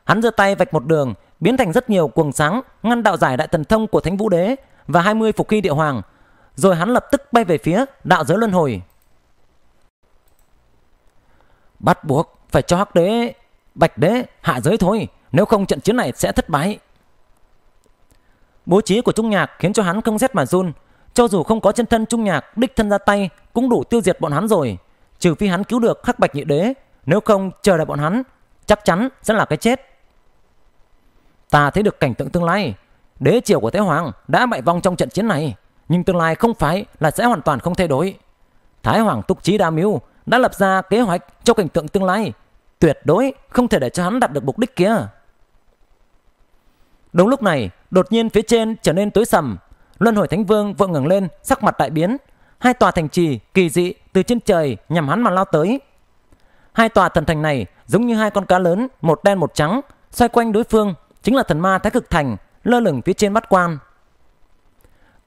Speaker 1: hắn giơ tay vạch một đường biến thành rất nhiều cuồng sáng ngăn đạo giải đại thần thông của thánh vũ đế và 20 phục hy địa hoàng rồi hắn lập tức bay về phía đạo giới luân hồi bắt buộc phải cho hắc đế Bạch đế, hạ giới thôi, nếu không trận chiến này sẽ thất bại. Bố trí của Trung Nhạc khiến cho hắn không rét mà run. Cho dù không có chân thân Trung Nhạc đích thân ra tay cũng đủ tiêu diệt bọn hắn rồi. Trừ phi hắn cứu được khắc bạch nhị đế, nếu không chờ đợi bọn hắn, chắc chắn sẽ là cái chết. Ta thấy được cảnh tượng tương lai. Đế triều của Thế Hoàng đã bại vong trong trận chiến này. Nhưng tương lai không phải là sẽ hoàn toàn không thay đổi. Thái Hoàng Túc Trí Đa Miêu đã lập ra kế hoạch cho cảnh tượng tương lai Tuyệt đối không thể để cho hắn đạt được mục đích kia. Đúng lúc này, đột nhiên phía trên trở nên tối sầm. Luân hồi Thánh Vương vội ngẩng lên, sắc mặt đại biến. Hai tòa thành trì kỳ dị từ trên trời nhằm hắn mà lao tới. Hai tòa thần thành này giống như hai con cá lớn, một đen một trắng, xoay quanh đối phương, chính là thần ma Thái Cực Thành, lơ lửng phía trên bát quan.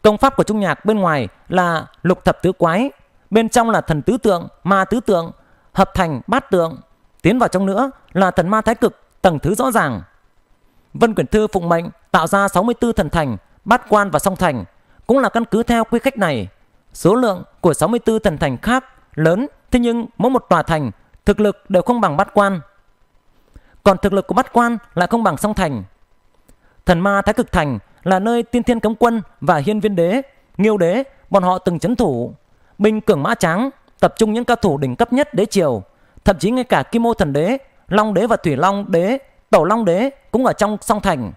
Speaker 1: Công pháp của Trung Nhạc bên ngoài là lục thập tứ quái, bên trong là thần tứ tượng, ma tứ tượng, hợp thành bát tượng. Tiến vào trong nữa là thần ma thái cực, tầng thứ rõ ràng. Vân Quyển Thư phụng mệnh tạo ra 64 thần thành, bát quan và song thành, cũng là căn cứ theo quy cách này. Số lượng của 64 thần thành khác lớn, thế nhưng mỗi một tòa thành thực lực đều không bằng bát quan. Còn thực lực của bát quan lại không bằng song thành. Thần ma Thái Cực Thành là nơi tiên thiên cấm quân và hiên viên đế, nghiêu đế, bọn họ từng chấn thủ. Binh cường mã tráng, tập trung những cao thủ đỉnh cấp nhất đế triều, thậm chí ngay cả Kim Ô Thần Đế, Long Đế và Thủy Long Đế, Tổ Long Đế cũng ở trong song thành.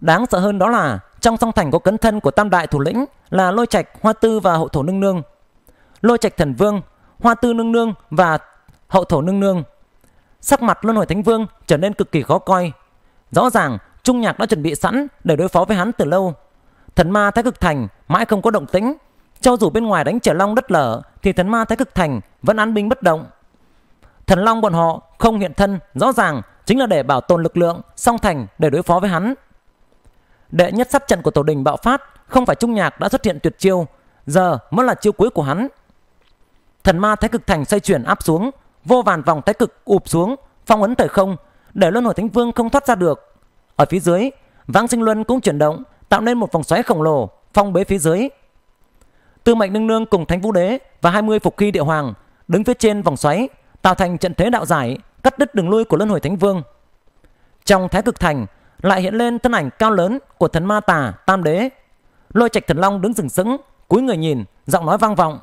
Speaker 1: Đáng sợ hơn đó là trong song thành có cấn thân của tam đại thủ lĩnh là Lôi Trạch, Hoa Tư và Hậu Thổ Nương Nương. Lôi Trạch Thần Vương, Hoa Tư Nương Nương và Hậu Thổ Nương Nương. Sắc mặt Luân Hồi Thánh Vương trở nên cực kỳ khó coi. Rõ ràng Trung Nhạc đã chuẩn bị sẵn để đối phó với hắn từ lâu. Thần ma Thái Cực Thành mãi không có động tĩnh, cho dù bên ngoài đánh trở long đất lở Thì thần ma thái cực thành vẫn an binh bất động Thần long bọn họ không hiện thân Rõ ràng chính là để bảo tồn lực lượng Song thành để đối phó với hắn Đệ nhất sát trận của tổ đình bạo phát Không phải trung nhạc đã xuất hiện tuyệt chiêu Giờ mới là chiêu cuối của hắn Thần ma thái cực thành xoay chuyển áp xuống Vô vàn vòng thái cực ụp xuống Phong ấn thời không Để luân hồi thánh vương không thoát ra được Ở phía dưới Vãng sinh luân cũng chuyển động Tạo nên một vòng xoáy khổng lồ Phong bế phía dưới Tư Mệnh Nương Nương cùng Thánh Vũ Đế và 20 phục khi địa hoàng đứng phía trên vòng xoáy, tạo thành trận thế đạo giải, cắt đứt đường lui của Luân Hồi Thánh Vương. Trong Thái Cực Thành lại hiện lên thân ảnh cao lớn của thần ma tà Tam Đế. Lôi Trạch Thần Long đứng sừng sững, cúi người nhìn, giọng nói vang vọng.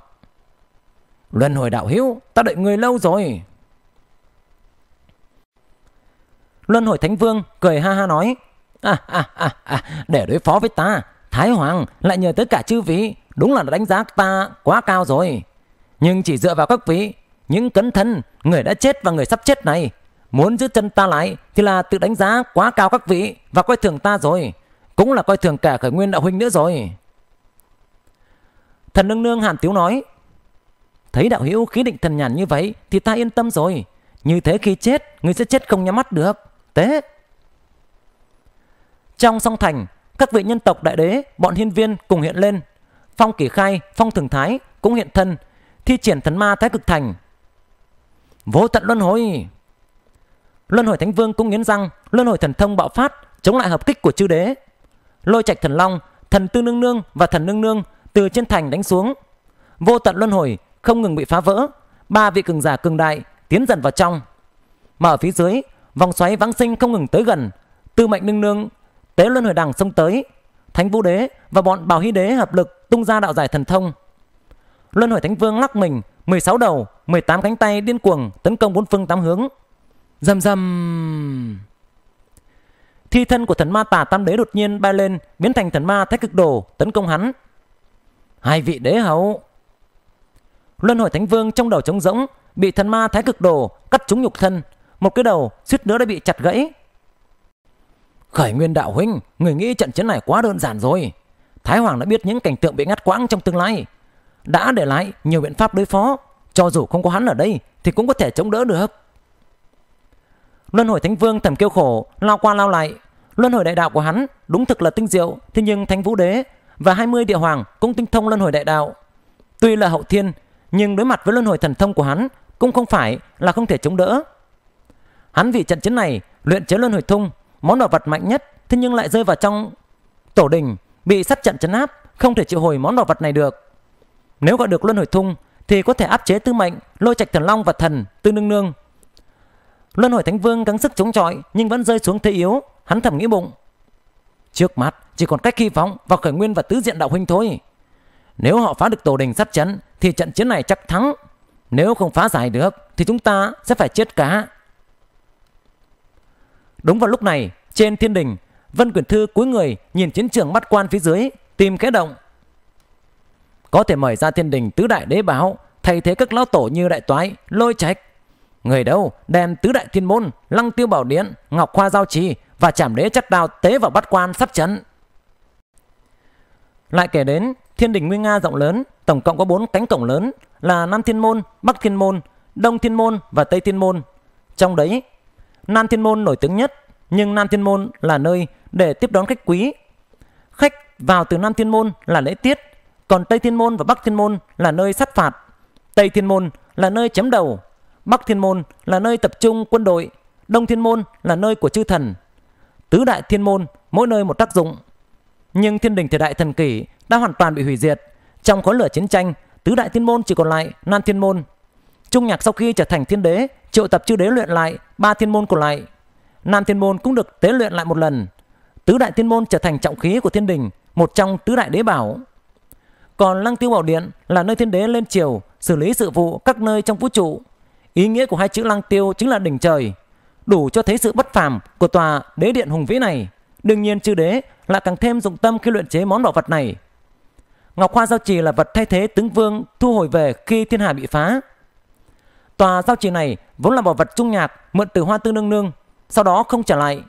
Speaker 1: Luân Hồi đạo hữu, ta đợi người lâu rồi. Luân Hồi Thánh Vương cười ha ha nói: à, à, à, à, để đối phó với ta, Thái Hoàng lại nhờ tới cả chư vị, đúng là đánh giá ta quá cao rồi. Nhưng chỉ dựa vào các vị, những cấn thân, người đã chết và người sắp chết này, muốn giữ chân ta lại thì là tự đánh giá quá cao các vị và coi thường ta rồi. Cũng là coi thường cả khởi nguyên đạo huynh nữa rồi. Thần nương nương hàn tiếu nói, thấy đạo hữu khí định thần nhàn như vậy thì ta yên tâm rồi. Như thế khi chết, người sẽ chết không nhắm mắt được. Tế! Trong song thành, các vị nhân tộc đại đế, bọn hiên viên cùng hiện lên Phong Kỳ Khai, Phong Thường Thái cũng hiện thân, thi triển thần ma thái cực thành. Vô tận luân hồi. Luân hồi Thánh Vương cũng nghiến răng, luân hồi thần thông bạo phát, chống lại hợp kích của chư đế. Lôi trạch thần long, thần tư nương nương và thần nương nương từ trên thành đánh xuống. Vô tận luân hồi không ngừng bị phá vỡ, ba vị cường giả cường đại tiến dần vào trong. Mà ở phía dưới, vòng xoáy vãng sinh không ngừng tới gần, Tư Mệnh nương nương tế luân hồi đằng xông tới, Thánh Vũ Đế và bọn Bảo Hy Đế hợp lực tung ra đạo giải thần thông. Luân hồi Thánh Vương lắc mình, 16 đầu, 18 cánh tay điên cuồng tấn công bốn phương tám hướng. Rầm rầm. Thi thân của thần ma tà tam đế đột nhiên bay lên, biến thành thần ma thái cực đồ tấn công hắn. Hai vị đế hậu. Luân hồi Thánh Vương trong đầu trống rỗng, bị thần ma thái cực đồ cắt trúng nhục thân, một cái đầu suýt nữa đã bị chặt gãy, Khởi nguyên đạo huynh, người nghĩ trận chiến này quá đơn giản rồi. Thái Hoàng đã biết những cảnh tượng bị ngắt quãng trong tương lai. Đã để lại nhiều biện pháp đối phó. Cho dù không có hắn ở đây thì cũng có thể chống đỡ được. Luân hồi Thánh Vương thầm kêu khổ, lao qua lao lại. Luân hồi đại đạo của hắn đúng thực là tinh diệu, thế nhưng Thánh Vũ Đế và 20 địa hoàng cũng tinh thông luân hồi đại đạo. Tuy là hậu thiên, nhưng đối mặt với luân hồi thần thông của hắn cũng không phải là không thể chống đỡ. Hắn vì trận chiến này luyện chế luân hồi thông món đồ vật mạnh nhất thế nhưng lại rơi vào trong tổ đình bị sắt trận chấn áp không thể triệu hồi món đồ vật này được nếu gọi được luân hồi thung thì có thể áp chế tư mệnh lôi trạch thần long và thần tư nương nương luân hồi thánh vương gắng sức chống chọi nhưng vẫn rơi xuống thế yếu hắn thầm nghĩ bụng trước mắt chỉ còn cách hy vọng vào khởi nguyên và tứ diện đạo huynh thôi nếu họ phá được tổ đình sắt trận thì trận chiến này chắc thắng nếu không phá giải được thì chúng ta sẽ phải chết cả Đúng vào lúc này, trên thiên đình, Vân Quyển Thư cuối người nhìn chiến trường bắt quan phía dưới, tìm khẽ động. Có thể mời ra thiên đình tứ đại đế báo, thay thế các lão tổ như đại toái, lôi trạch. Người đâu, đem tứ đại thiên môn, lăng tiêu bảo điện, ngọc khoa giao trì và chảm đế chất đào tế vào bắt quan sắp chấn. Lại kể đến, thiên đình Nguyên Nga rộng lớn, tổng cộng có 4 cánh cổng lớn là Nam Thiên Môn, Bắc Thiên Môn, Đông Thiên Môn và Tây Thiên Môn. Trong đấy, Nam Thiên Môn nổi tiếng nhất, nhưng Nam Thiên Môn là nơi để tiếp đón khách quý. Khách vào từ Nam Thiên Môn là lễ tiết, còn Tây Thiên Môn và Bắc Thiên Môn là nơi sát phạt. Tây Thiên Môn là nơi chém đầu, Bắc Thiên Môn là nơi tập trung quân đội, Đông Thiên Môn là nơi của chư thần. Tứ đại thiên môn mỗi nơi một tác dụng. Nhưng thiên đình thời đại thần kỷ đã hoàn toàn bị hủy diệt. Trong khói lửa chiến tranh, tứ đại thiên môn chỉ còn lại Nam Thiên Môn Trung nhạc sau khi trở thành thiên đế, triệu tập chư đế luyện lại ba thiên môn còn lại. Nam thiên môn cũng được tế luyện lại một lần. Tứ đại thiên môn trở thành trọng khí của thiên đình, một trong tứ đại đế bảo. Còn Lăng Tiêu Bảo Điện là nơi thiên đế lên triều, xử lý sự vụ các nơi trong vũ trụ. Ý nghĩa của hai chữ Lăng Tiêu chính là đỉnh trời, đủ cho thấy sự bất phàm của tòa đế điện hùng vĩ này. Đương nhiên chư đế lại càng thêm dụng tâm khi luyện chế món bảo vật này. Ngọc Hoa Giao Trì là vật thay thế tướng vương thu hồi về khi thiên hà bị phá. Tòa giao chỉ này vốn là bảo vật trung nhạc mượn từ hoa tư nương nương, sau đó không trả lại.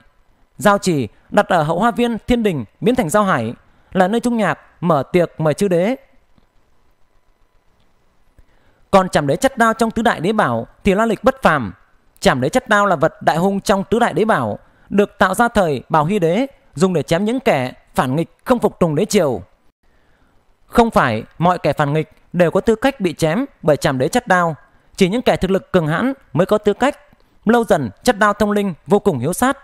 Speaker 1: Giao chỉ đặt ở hậu hoa viên thiên đình biến thành giao hải, là nơi trung nhạc mở tiệc mời chư đế. Còn chảm đế chất đao trong tứ đại đế bảo thì la lịch bất phàm. Chảm đế chất đao là vật đại hung trong tứ đại đế bảo, được tạo ra thời bảo hy đế, dùng để chém những kẻ phản nghịch không phục tùng đế triều. Không phải mọi kẻ phản nghịch đều có tư cách bị chém bởi chảm đế chất đao chỉ những kẻ thực lực cường hãn mới có tư cách Lâu dần chất đao thông linh vô cùng hiếu sát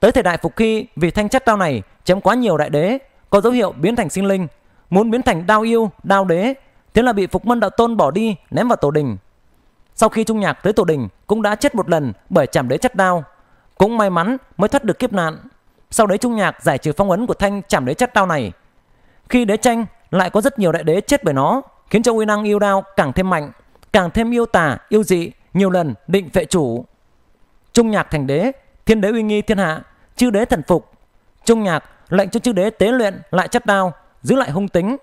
Speaker 1: Tới thời đại phục khi Vì thanh chất đao này chém quá nhiều đại đế Có dấu hiệu biến thành sinh linh Muốn biến thành đao yêu, đao đế Thế là bị phục mân đạo tôn bỏ đi ném vào tổ đình Sau khi trung nhạc tới tổ đình Cũng đã chết một lần bởi chạm đế chất đao Cũng may mắn mới thoát được kiếp nạn Sau đấy trung nhạc giải trừ phong ấn của thanh chạm đế chất đao này Khi đế tranh lại có rất nhiều đại đế chết bởi nó khiến cho uy năng yêu đao càng thêm mạnh càng thêm yêu tà, yêu dị, nhiều lần định vệ chủ. Trung nhạc thành đế, thiên đế uy nghi thiên hạ, chư đế thần phục. Trung nhạc lệnh cho chư đế tế luyện lại chất đao, giữ lại hung tính.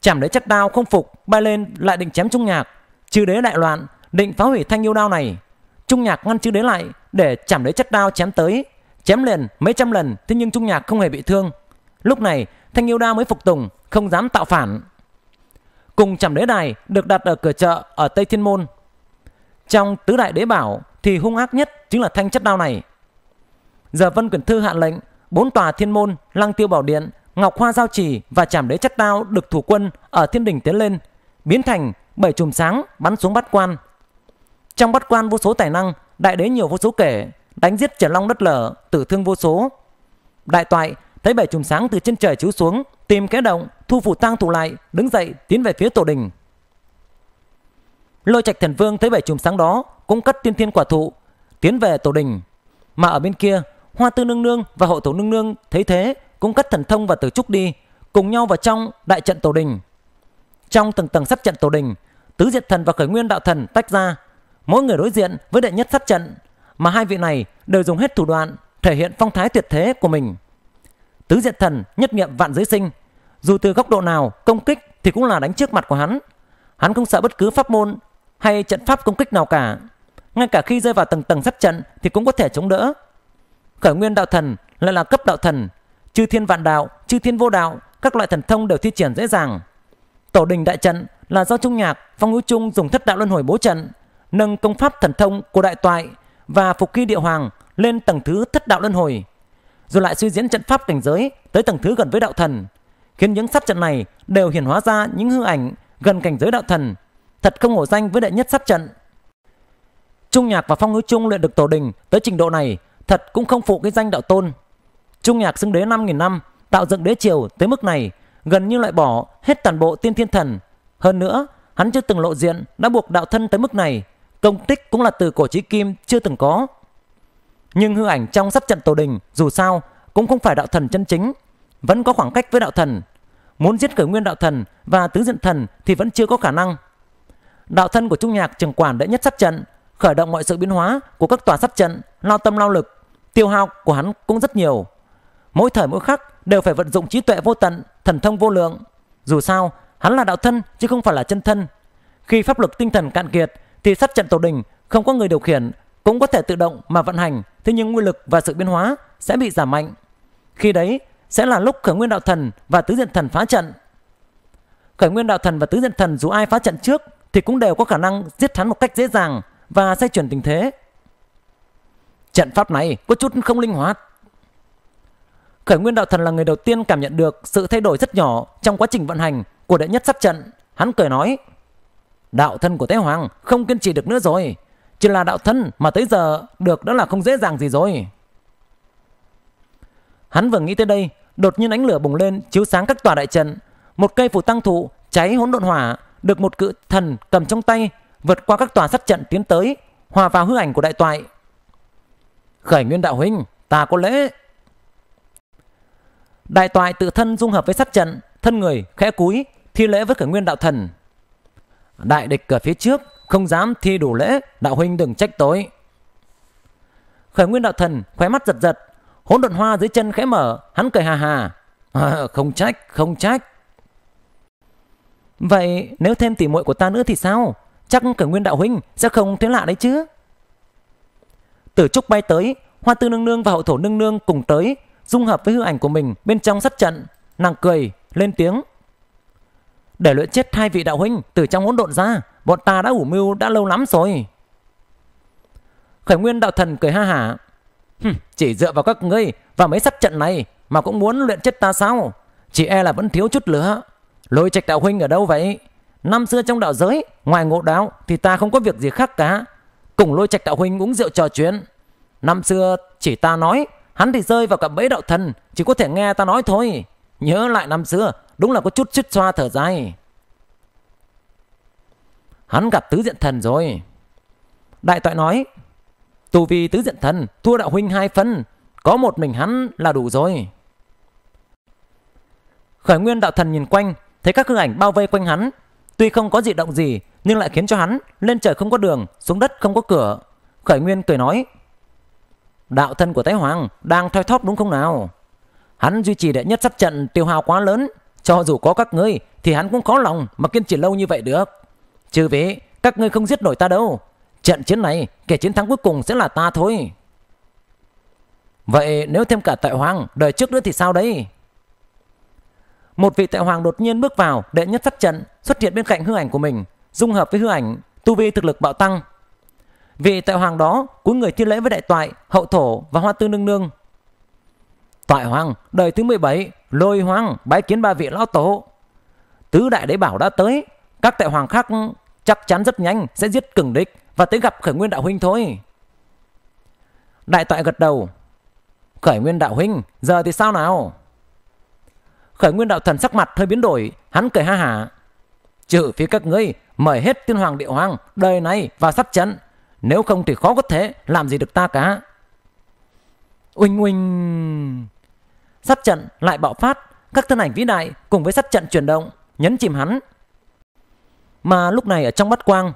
Speaker 1: Chảm đế chất đao không phục, bay lên lại định chém trung nhạc. Chư đế đại loạn, định phá hủy thanh yêu đao này. Trung nhạc ngăn chư đế lại để chảm đế chất đao chém tới. Chém liền mấy trăm lần, thế nhưng trung nhạc không hề bị thương. Lúc này, thanh yêu đao mới phục tùng, không dám tạo phản. Cùng chạm đế này được đặt ở cửa chợ ở Tây Thiên Môn. Trong tứ đại đế bảo thì hung ác nhất chính là thanh chất đao này. Giờ Vân Quyển Thư hạ lệnh, bốn tòa thiên môn, lăng tiêu bảo điện, ngọc hoa giao trì và chạm đế chất đao được thủ quân ở thiên đỉnh tiến lên, biến thành bảy chùm sáng bắn xuống bắt quan. Trong bắt quan vô số tài năng, đại đế nhiều vô số kể, đánh giết trở long đất lở, tử thương vô số. Đại toại thấy bảy chùm sáng từ trên trời chiếu xuống, tìm cái động, thu phủ tang thủ lại, đứng dậy tiến về phía tổ đình. Lôi Trạch Thần Vương thấy bảy chùm sáng đó, cũng cất tiên thiên quả thụ, tiến về tổ đình. Mà ở bên kia, Hoa Tư Nương Nương và Hộ Tổ Nương Nương thấy thế, cũng cất thần thông và tử trúc đi, cùng nhau vào trong đại trận tổ đình. Trong tầng tầng sắt trận tổ đình, tứ diệt thần và khởi nguyên đạo thần tách ra, mỗi người đối diện với đệ nhất sắt trận, mà hai vị này đều dùng hết thủ đoạn thể hiện phong thái tuyệt thế của mình. Tứ diện thần nhất niệm vạn giới sinh Dù từ góc độ nào công kích Thì cũng là đánh trước mặt của hắn Hắn không sợ bất cứ pháp môn Hay trận pháp công kích nào cả Ngay cả khi rơi vào tầng tầng sắt trận Thì cũng có thể chống đỡ Khởi nguyên đạo thần lại là cấp đạo thần Chư thiên vạn đạo, chư thiên vô đạo Các loại thần thông đều thi triển dễ dàng Tổ đình đại trận là do Trung Nhạc Phong Hữu Trung dùng thất đạo luân hồi bố trận Nâng công pháp thần thông của đại toại Và phục khi địa hoàng lên tầng thứ thất đạo luân hồi rồi lại suy diễn trận pháp cảnh giới tới tầng thứ gần với đạo thần, khiến những sát trận này đều hiển hóa ra những hư ảnh gần cảnh giới đạo thần, thật không hổ danh với đệ nhất sát trận. Trung Nhạc và Phong Ngữ Trung luyện được tổ đình tới trình độ này, thật cũng không phụ cái danh đạo tôn. Trung Nhạc xưng đế 5.000 năm, tạo dựng đế triều tới mức này, gần như loại bỏ hết toàn bộ tiên thiên thần. Hơn nữa, hắn chưa từng lộ diện đã buộc đạo thân tới mức này, công tích cũng là từ cổ chí kim chưa từng có. Nhưng hư ảnh trong sát trận tổ đình dù sao cũng không phải đạo thần chân chính, vẫn có khoảng cách với đạo thần. Muốn giết khởi nguyên đạo thần và tứ diện thần thì vẫn chưa có khả năng. Đạo thân của trung nhạc trường quản đệ nhất sát trận, khởi động mọi sự biến hóa của các tòa sát trận, lao tâm lao lực, tiêu hao của hắn cũng rất nhiều. Mỗi thời mỗi khắc đều phải vận dụng trí tuệ vô tận, thần thông vô lượng. Dù sao, hắn là đạo thân chứ không phải là chân thân. Khi pháp lực tinh thần cạn kiệt thì sát trận tổ đình không có người điều khiển cũng có thể tự động mà vận hành, thế nhưng nguyên lực và sự biến hóa sẽ bị giảm mạnh. Khi đấy sẽ là lúc khởi nguyên đạo thần và tứ diện thần phá trận. Khởi nguyên đạo thần và tứ diện thần dù ai phá trận trước thì cũng đều có khả năng giết hắn một cách dễ dàng và xoay chuyển tình thế. Trận pháp này có chút không linh hoạt. Khởi nguyên đạo thần là người đầu tiên cảm nhận được sự thay đổi rất nhỏ trong quá trình vận hành của đệ nhất sắp trận. Hắn cười nói, đạo thân của Tế Hoàng không kiên trì được nữa rồi. Chỉ là đạo thân mà tới giờ được đó là không dễ dàng gì rồi. Hắn vừa nghĩ tới đây, đột nhiên ánh lửa bùng lên chiếu sáng các tòa đại trận. Một cây phủ tăng thụ cháy hỗn độn hỏa được một cự thần cầm trong tay vượt qua các tòa sắt trận tiến tới hòa vào hư ảnh của đại toại. Khởi nguyên đạo huynh, ta có lễ. Đại toại tự thân dung hợp với sắt trận, thân người khẽ cúi thi lễ với khởi nguyên đạo thần. Đại địch ở phía trước không dám thi đủ lễ, đạo huynh đừng trách tối. Khởi nguyên đạo thần khóe mắt giật giật, hỗn độn hoa dưới chân khẽ mở, hắn cười hà hà. À, không trách, không trách. Vậy nếu thêm tỉ muội của ta nữa thì sao? Chắc khởi nguyên đạo huynh sẽ không thế lạ đấy chứ. Tử trúc bay tới, hoa tư nương nương và hậu thổ nương nương cùng tới, dung hợp với hư ảnh của mình bên trong sắt trận. Nàng cười, lên tiếng để luyện chết hai vị đạo huynh từ trong hỗn độn ra bọn ta đã ủ mưu đã lâu lắm rồi khởi nguyên đạo thần cười ha hả Hừm, chỉ dựa vào các ngươi và mấy sắt trận này mà cũng muốn luyện chết ta sao chỉ e là vẫn thiếu chút lửa lôi trạch đạo huynh ở đâu vậy năm xưa trong đạo giới ngoài ngộ đạo thì ta không có việc gì khác cả cùng lôi trạch đạo huynh uống rượu trò chuyện năm xưa chỉ ta nói hắn thì rơi vào cặp bẫy đạo thần chỉ có thể nghe ta nói thôi nhớ lại năm xưa Đúng là có chút suýt xoa thở dài Hắn gặp tứ diện thần rồi Đại toại nói Tù vì tứ diện thần Thua đạo huynh hai phân Có một mình hắn là đủ rồi Khởi nguyên đạo thần nhìn quanh Thấy các hình ảnh bao vây quanh hắn Tuy không có dị động gì Nhưng lại khiến cho hắn lên trời không có đường Xuống đất không có cửa Khởi nguyên cười nói Đạo thân của Thái Hoàng đang thoi thóp đúng không nào Hắn duy trì đệ nhất sát trận tiêu hao quá lớn cho dù có các ngươi thì hắn cũng khó lòng mà kiên trì lâu như vậy được. Chứ vế, các ngươi không giết nổi ta đâu. Trận chiến này, kẻ chiến thắng cuối cùng sẽ là ta thôi. Vậy nếu thêm cả tại hoàng đời trước nữa thì sao đây? Một vị tại hoàng đột nhiên bước vào đệ nhất sát trận xuất hiện bên cạnh hư ảnh của mình, dung hợp với hư ảnh, tu vi thực lực bạo tăng. Vị tại hoàng đó cúi người thiên lễ với đại toại, hậu thổ và hoa tư nương nương Toại hoàng đời thứ 17 Lôi hoàng bái kiến ba vị lão tổ Tứ đại đế bảo đã tới Các tại hoàng khác chắc chắn rất nhanh Sẽ giết cường địch Và tới gặp khởi nguyên đạo huynh thôi Đại toại gật đầu Khởi nguyên đạo huynh Giờ thì sao nào Khởi nguyên đạo thần sắc mặt hơi biến đổi Hắn cười ha hả Trừ phía các ngươi mời hết tiên hoàng địa hoàng Đời này và sát trận Nếu không thì khó có thể làm gì được ta cả Uinh uinh sát trận lại bạo phát, các thân ảnh vĩ đại cùng với sát trận chuyển động, nhấn chìm hắn. Mà lúc này ở trong bắt quang,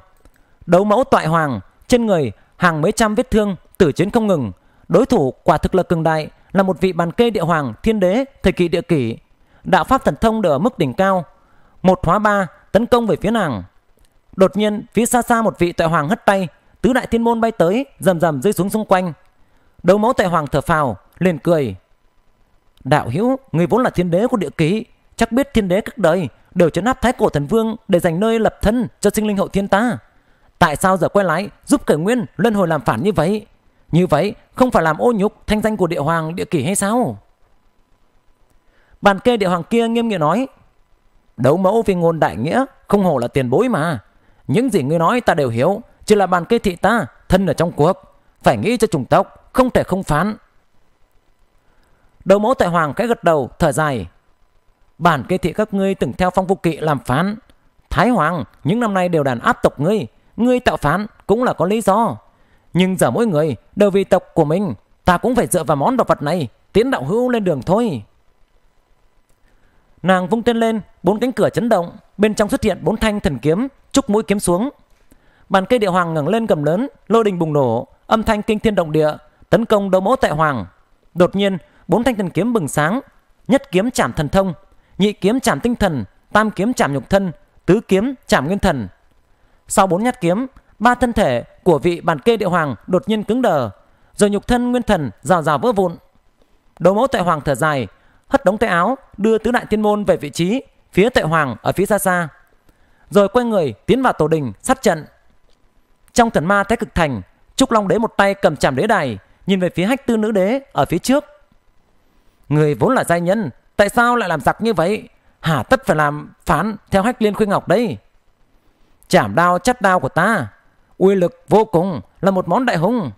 Speaker 1: đấu mẫu toại hoàng, trên người hàng mấy trăm vết thương, tử chiến không ngừng, đối thủ quả thực là cường đại, là một vị bàn kê địa hoàng thiên đế thời kỳ địa kỷ, đạo pháp thần thông đều ở mức đỉnh cao, một hóa ba tấn công về phía nàng. Đột nhiên, phía xa xa một vị toại hoàng hất tay, tứ đại thiên môn bay tới, rầm rầm rơi xuống xung quanh. Đấu mẫu toại hoàng thở phào, liền cười, Đạo hữu, người vốn là thiên đế của địa ký, chắc biết thiên đế các đời đều chấn áp thái cổ thần vương để dành nơi lập thân cho sinh linh hậu thiên ta. Tại sao giờ quay lại giúp cởi nguyên luân hồi làm phản như vậy? Như vậy không phải làm ô nhục thanh danh của địa hoàng địa kỷ hay sao? Bàn kê địa hoàng kia nghiêm nghị nói Đấu mẫu vì ngôn đại nghĩa không hổ là tiền bối mà. Những gì ngươi nói ta đều hiểu chỉ là bàn kê thị ta thân ở trong cuộc. Phải nghĩ cho chủng tộc không thể không phán đầu mẫu tại hoàng khẽ gật đầu thở dài Bản kê thị các ngươi từng theo phong vụ kỵ làm phán Thái hoàng những năm nay đều đàn áp tộc ngươi Ngươi tạo phán cũng là có lý do Nhưng giờ mỗi người đều vì tộc của mình Ta cũng phải dựa vào món đồ vật này Tiến đạo hữu lên đường thôi Nàng vung tên lên Bốn cánh cửa chấn động Bên trong xuất hiện bốn thanh thần kiếm Trúc mũi kiếm xuống Bàn cây địa hoàng ngẩng lên cầm lớn Lôi đình bùng nổ Âm thanh kinh thiên động địa Tấn công đấu mẫu tại hoàng Đột nhiên bốn thanh thần kiếm bừng sáng, nhất kiếm chạm thần thông, nhị kiếm chạm tinh thần, tam kiếm chạm nhục thân, tứ kiếm chạm nguyên thần. Sau bốn nhát kiếm, ba thân thể của vị bản kê địa hoàng đột nhiên cứng đờ, rồi nhục thân nguyên thần rào rào vỡ vụn. Đầu mẫu tuệ hoàng thở dài, hất đống tay áo, đưa tứ đại thiên môn về vị trí phía tuệ hoàng ở phía xa xa, rồi quay người tiến vào tổ đình sát trận. Trong thần ma thái cực thành, trúc long đế một tay cầm chạm đế đài, nhìn về phía hách tư nữ đế ở phía trước, Người vốn là giai nhân, tại sao lại làm giặc như vậy? Hả tất phải làm phán theo hách liên khuyên ngọc đây. Chảm đao chắt đao của ta, uy lực vô cùng, là một món đại hùng.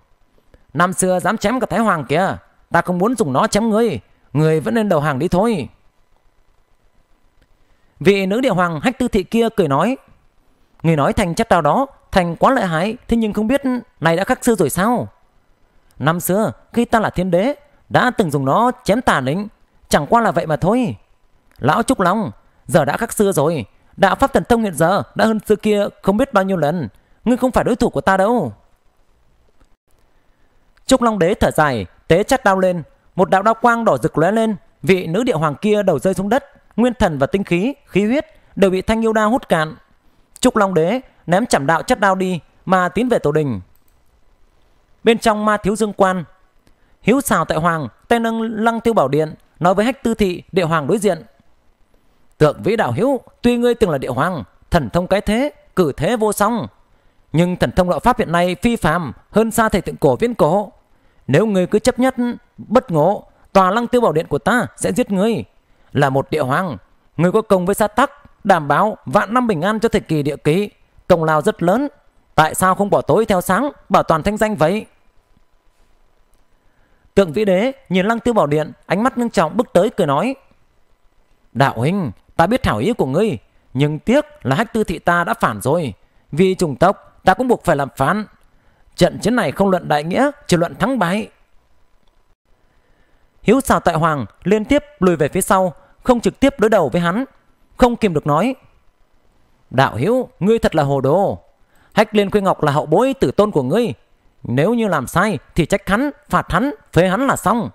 Speaker 1: Năm xưa dám chém cả Thái Hoàng kìa, ta không muốn dùng nó chém ngươi, người vẫn nên đầu hàng đi thôi. Vị nữ địa hoàng hách tư thị kia cười nói, người nói thành chất đao đó, thành quá lợi hại, thế nhưng không biết này đã khắc xưa rồi sao? Năm xưa, khi ta là thiên đế, đã từng dùng nó chém tà lính, chẳng qua là vậy mà thôi. Lão Trúc Long, giờ đã khác xưa rồi, đạo pháp thần thông hiện giờ đã hơn xưa kia không biết bao nhiêu lần, ngươi không phải đối thủ của ta đâu. Trúc Long đế thở dài, tế chất đao lên, một đạo đao quang đỏ rực lóe lên, vị nữ địa hoàng kia đầu rơi xuống đất, nguyên thần và tinh khí, khí huyết đều bị thanh yêu đao hút cạn. Trúc Long đế ném chảm đạo chất đao đi mà tiến về tổ đình. Bên trong ma thiếu dương quan Hữu xào tại Hoàng, tay nâng lăng tiêu bảo điện, nói với hách tư thị địa hoàng đối diện. Tượng vĩ đạo hữu tuy ngươi từng là địa hoàng, thần thông cái thế, cử thế vô song. Nhưng thần thông đạo pháp hiện nay phi phàm hơn xa thầy tượng cổ viễn cổ. Nếu ngươi cứ chấp nhất, bất ngộ, tòa lăng tiêu bảo điện của ta sẽ giết ngươi. Là một địa hoàng, ngươi có công với Sa tắc, đảm bảo vạn năm bình an cho thời kỳ địa ký. Công lao rất lớn, tại sao không bỏ tối theo sáng, bảo toàn thanh danh vậy? Tượng vĩ đế nhìn lăng tiêu bảo điện, ánh mắt ngưng trọng bước tới cười nói. Đạo huynh, ta biết thảo ý của ngươi, nhưng tiếc là hách tư thị ta đã phản rồi. Vì trùng tộc, ta cũng buộc phải làm phán. Trận chiến này không luận đại nghĩa, chỉ luận thắng bại. Hiếu xào tại hoàng liên tiếp lùi về phía sau, không trực tiếp đối đầu với hắn. Không kìm được nói. Đạo Hiếu, ngươi thật là hồ đồ. Hách liên khuê ngọc là hậu bối tử tôn của ngươi, nếu như làm sai thì trách hắn, phạt hắn, phế hắn là xong.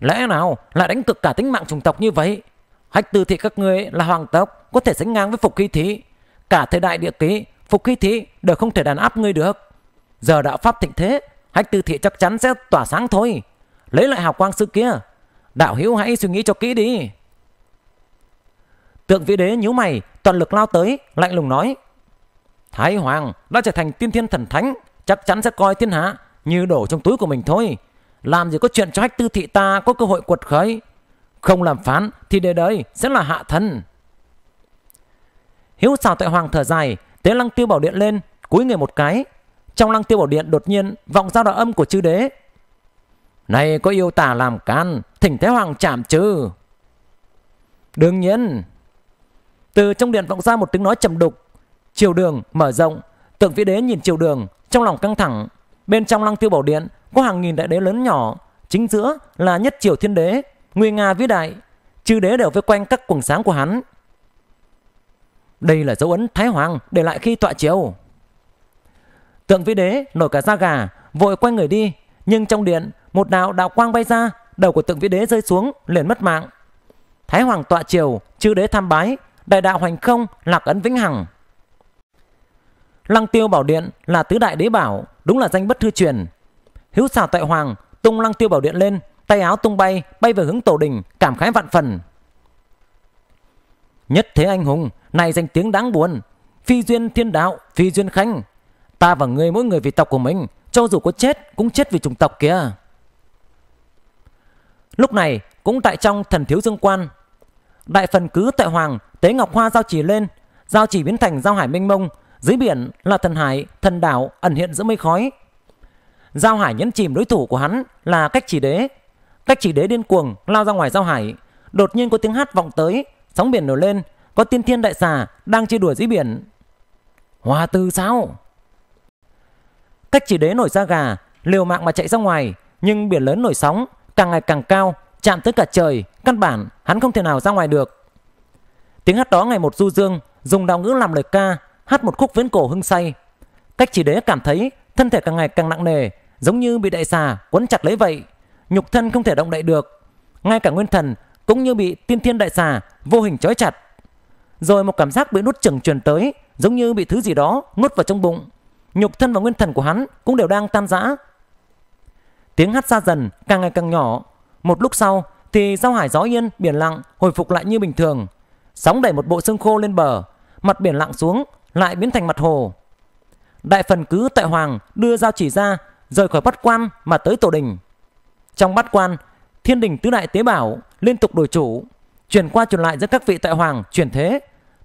Speaker 1: Lẽ nào lại đánh cực cả tính mạng chủng tộc như vậy? Hách tư thị các ngươi là hoàng tộc, có thể sánh ngang với phục khí thí. Cả thời đại địa ký, phục khí thí đều không thể đàn áp ngươi được. Giờ đạo pháp thịnh thế, hách tư thị chắc chắn sẽ tỏa sáng thôi. Lấy lại hào quang sư kia. Đạo hữu hãy suy nghĩ cho kỹ đi. Tượng vĩ đế nhíu mày, toàn lực lao tới, lạnh lùng nói. Thái Hoàng đã trở thành tiên thiên thần thánh, chắc chắn sẽ coi thiên hạ như đổ trong túi của mình thôi. Làm gì có chuyện cho hách tư thị ta có cơ hội quật khởi. Không làm phán thì đời đời sẽ là hạ thân. Hiếu xào tại hoàng thở dài, tế lăng tiêu bảo điện lên, cúi người một cái. Trong lăng tiêu bảo điện đột nhiên vọng ra đạo âm của chư đế. Này có yêu tả làm can, thỉnh thế hoàng chạm chứ. Đương nhiên. Từ trong điện vọng ra một tiếng nói trầm đục. Chiều đường mở rộng, tượng vĩ đế nhìn chiều đường trong lòng căng thẳng, bên trong lăng tiêu bảo điện có hàng nghìn đại đế lớn nhỏ, chính giữa là nhất triều thiên đế, nguy nga vĩ đại, chư đế đều vây quanh các quần sáng của hắn. Đây là dấu ấn Thái Hoàng để lại khi tọa triều Tượng vĩ đế nổi cả da gà, vội quay người đi, nhưng trong điện một đạo đạo quang bay ra, đầu của tượng vĩ đế rơi xuống, liền mất mạng. Thái Hoàng tọa triều chư đế tham bái, đại đạo hoành không, lạc ấn vĩnh hằng. Lăng tiêu bảo điện là tứ đại đế bảo, đúng là danh bất thư truyền. Hữu xào tại hoàng, tung lăng tiêu bảo điện lên, tay áo tung bay, bay về hướng tổ đình, cảm khái vạn phần. Nhất thế anh hùng, này danh tiếng đáng buồn, phi duyên thiên đạo, phi duyên khanh. Ta và ngươi mỗi người vì tộc của mình, cho dù có chết cũng chết vì chủng tộc kia. Lúc này, cũng tại trong thần thiếu dương quan, đại phần cứ tại hoàng tế ngọc hoa giao chỉ lên, giao chỉ biến thành giao hải minh mông, dưới biển là thần hải, thần đảo ẩn hiện giữa mây khói. Giao hải nhấn chìm đối thủ của hắn là cách chỉ đế. Cách chỉ đế điên cuồng lao ra ngoài giao hải. Đột nhiên có tiếng hát vọng tới, sóng biển nổi lên, có tiên thiên đại xà đang chơi đùa dưới biển. Hòa tư sao? Cách chỉ đế nổi ra gà, liều mạng mà chạy ra ngoài, nhưng biển lớn nổi sóng, càng ngày càng cao, chạm tới cả trời, căn bản hắn không thể nào ra ngoài được. Tiếng hát đó ngày một du dương, dùng đạo ngữ làm lời ca, hát một khúc viễn cổ hưng say. Cách chỉ đế cảm thấy thân thể càng ngày càng nặng nề, giống như bị đại xà quấn chặt lấy vậy. Nhục thân không thể động đậy được. Ngay cả nguyên thần cũng như bị tiên thiên đại xà vô hình trói chặt. Rồi một cảm giác bị nuốt chửng truyền tới, giống như bị thứ gì đó nuốt vào trong bụng. Nhục thân và nguyên thần của hắn cũng đều đang tan rã. Tiếng hát xa dần, càng ngày càng nhỏ. Một lúc sau thì giao hải gió yên, biển lặng hồi phục lại như bình thường. Sóng đẩy một bộ xương khô lên bờ, mặt biển lặng xuống, lại biến thành mặt hồ. Đại phần cứ tại Hoàng đưa giao chỉ ra, rời khỏi bát quan mà tới tổ đình. Trong bát quan, thiên đình tứ đại tế bảo liên tục đổi chủ, chuyển qua chuyển lại giữa các vị tại Hoàng chuyển thế.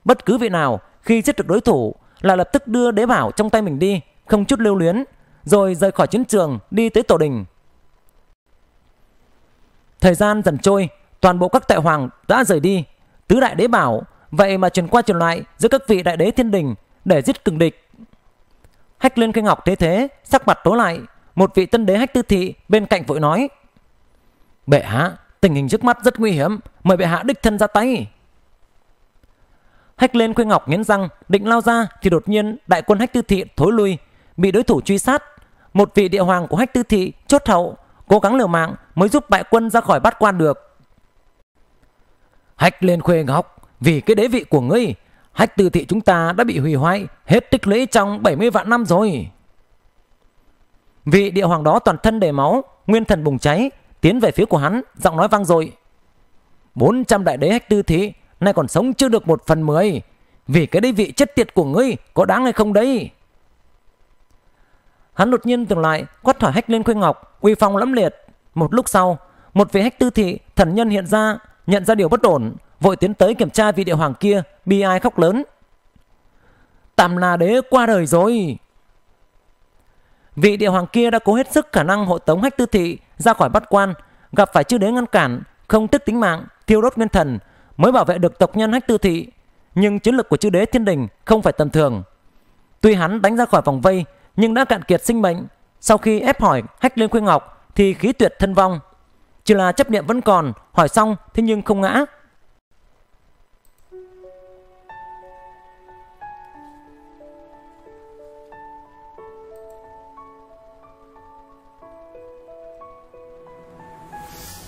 Speaker 1: Bất cứ vị nào khi giết được đối thủ là lập tức đưa đế bảo trong tay mình đi, không chút lưu luyến, rồi rời khỏi chiến trường đi tới tổ đình. Thời gian dần trôi, toàn bộ các tại hoàng đã rời đi. Tứ đại đế bảo Vậy mà truyền qua truyền lại giữa các vị đại đế thiên đình để giết cường địch. Hách liên kinh ngọc thế thế, sắc mặt tối lại, một vị tân đế hách tư thị bên cạnh vội nói. Bệ hạ, tình hình trước mắt rất nguy hiểm, mời bệ hạ đích thân ra tay. Hách lên khuyên ngọc nghiến răng, định lao ra thì đột nhiên đại quân hách tư thị thối lui, bị đối thủ truy sát. Một vị địa hoàng của hách tư thị chốt hậu, cố gắng liều mạng mới giúp bại quân ra khỏi bát quan được. Hách lên khuê ngọc, vì cái đế vị của ngươi, hách tư thị chúng ta đã bị hủy hoại hết tích lũy trong 70 vạn năm rồi. Vị địa hoàng đó toàn thân đầy máu, nguyên thần bùng cháy, tiến về phía của hắn, giọng nói vang dội. 400 đại đế hách tư thị, nay còn sống chưa được một phần mười. Vì cái đế vị chất tiệt của ngươi có đáng hay không đấy? Hắn đột nhiên dừng lại, quát thỏa hách lên khuyên ngọc, uy phong lẫm liệt. Một lúc sau, một vị hách tư thị thần nhân hiện ra, nhận ra điều bất ổn, vội tiến tới kiểm tra vị địa hoàng kia bi ai khóc lớn tạm là đế qua đời rồi vị địa hoàng kia đã cố hết sức khả năng hộ tống hách tư thị ra khỏi bắt quan gặp phải chư đế ngăn cản không tức tính mạng thiêu đốt nguyên thần mới bảo vệ được tộc nhân hách tư thị nhưng chiến lực của chư đế thiên đình không phải tầm thường tuy hắn đánh ra khỏi vòng vây nhưng đã cạn kiệt sinh mệnh sau khi ép hỏi hách liên khuyên ngọc thì khí tuyệt thân vong chỉ là chấp niệm vẫn còn hỏi xong thế nhưng không ngã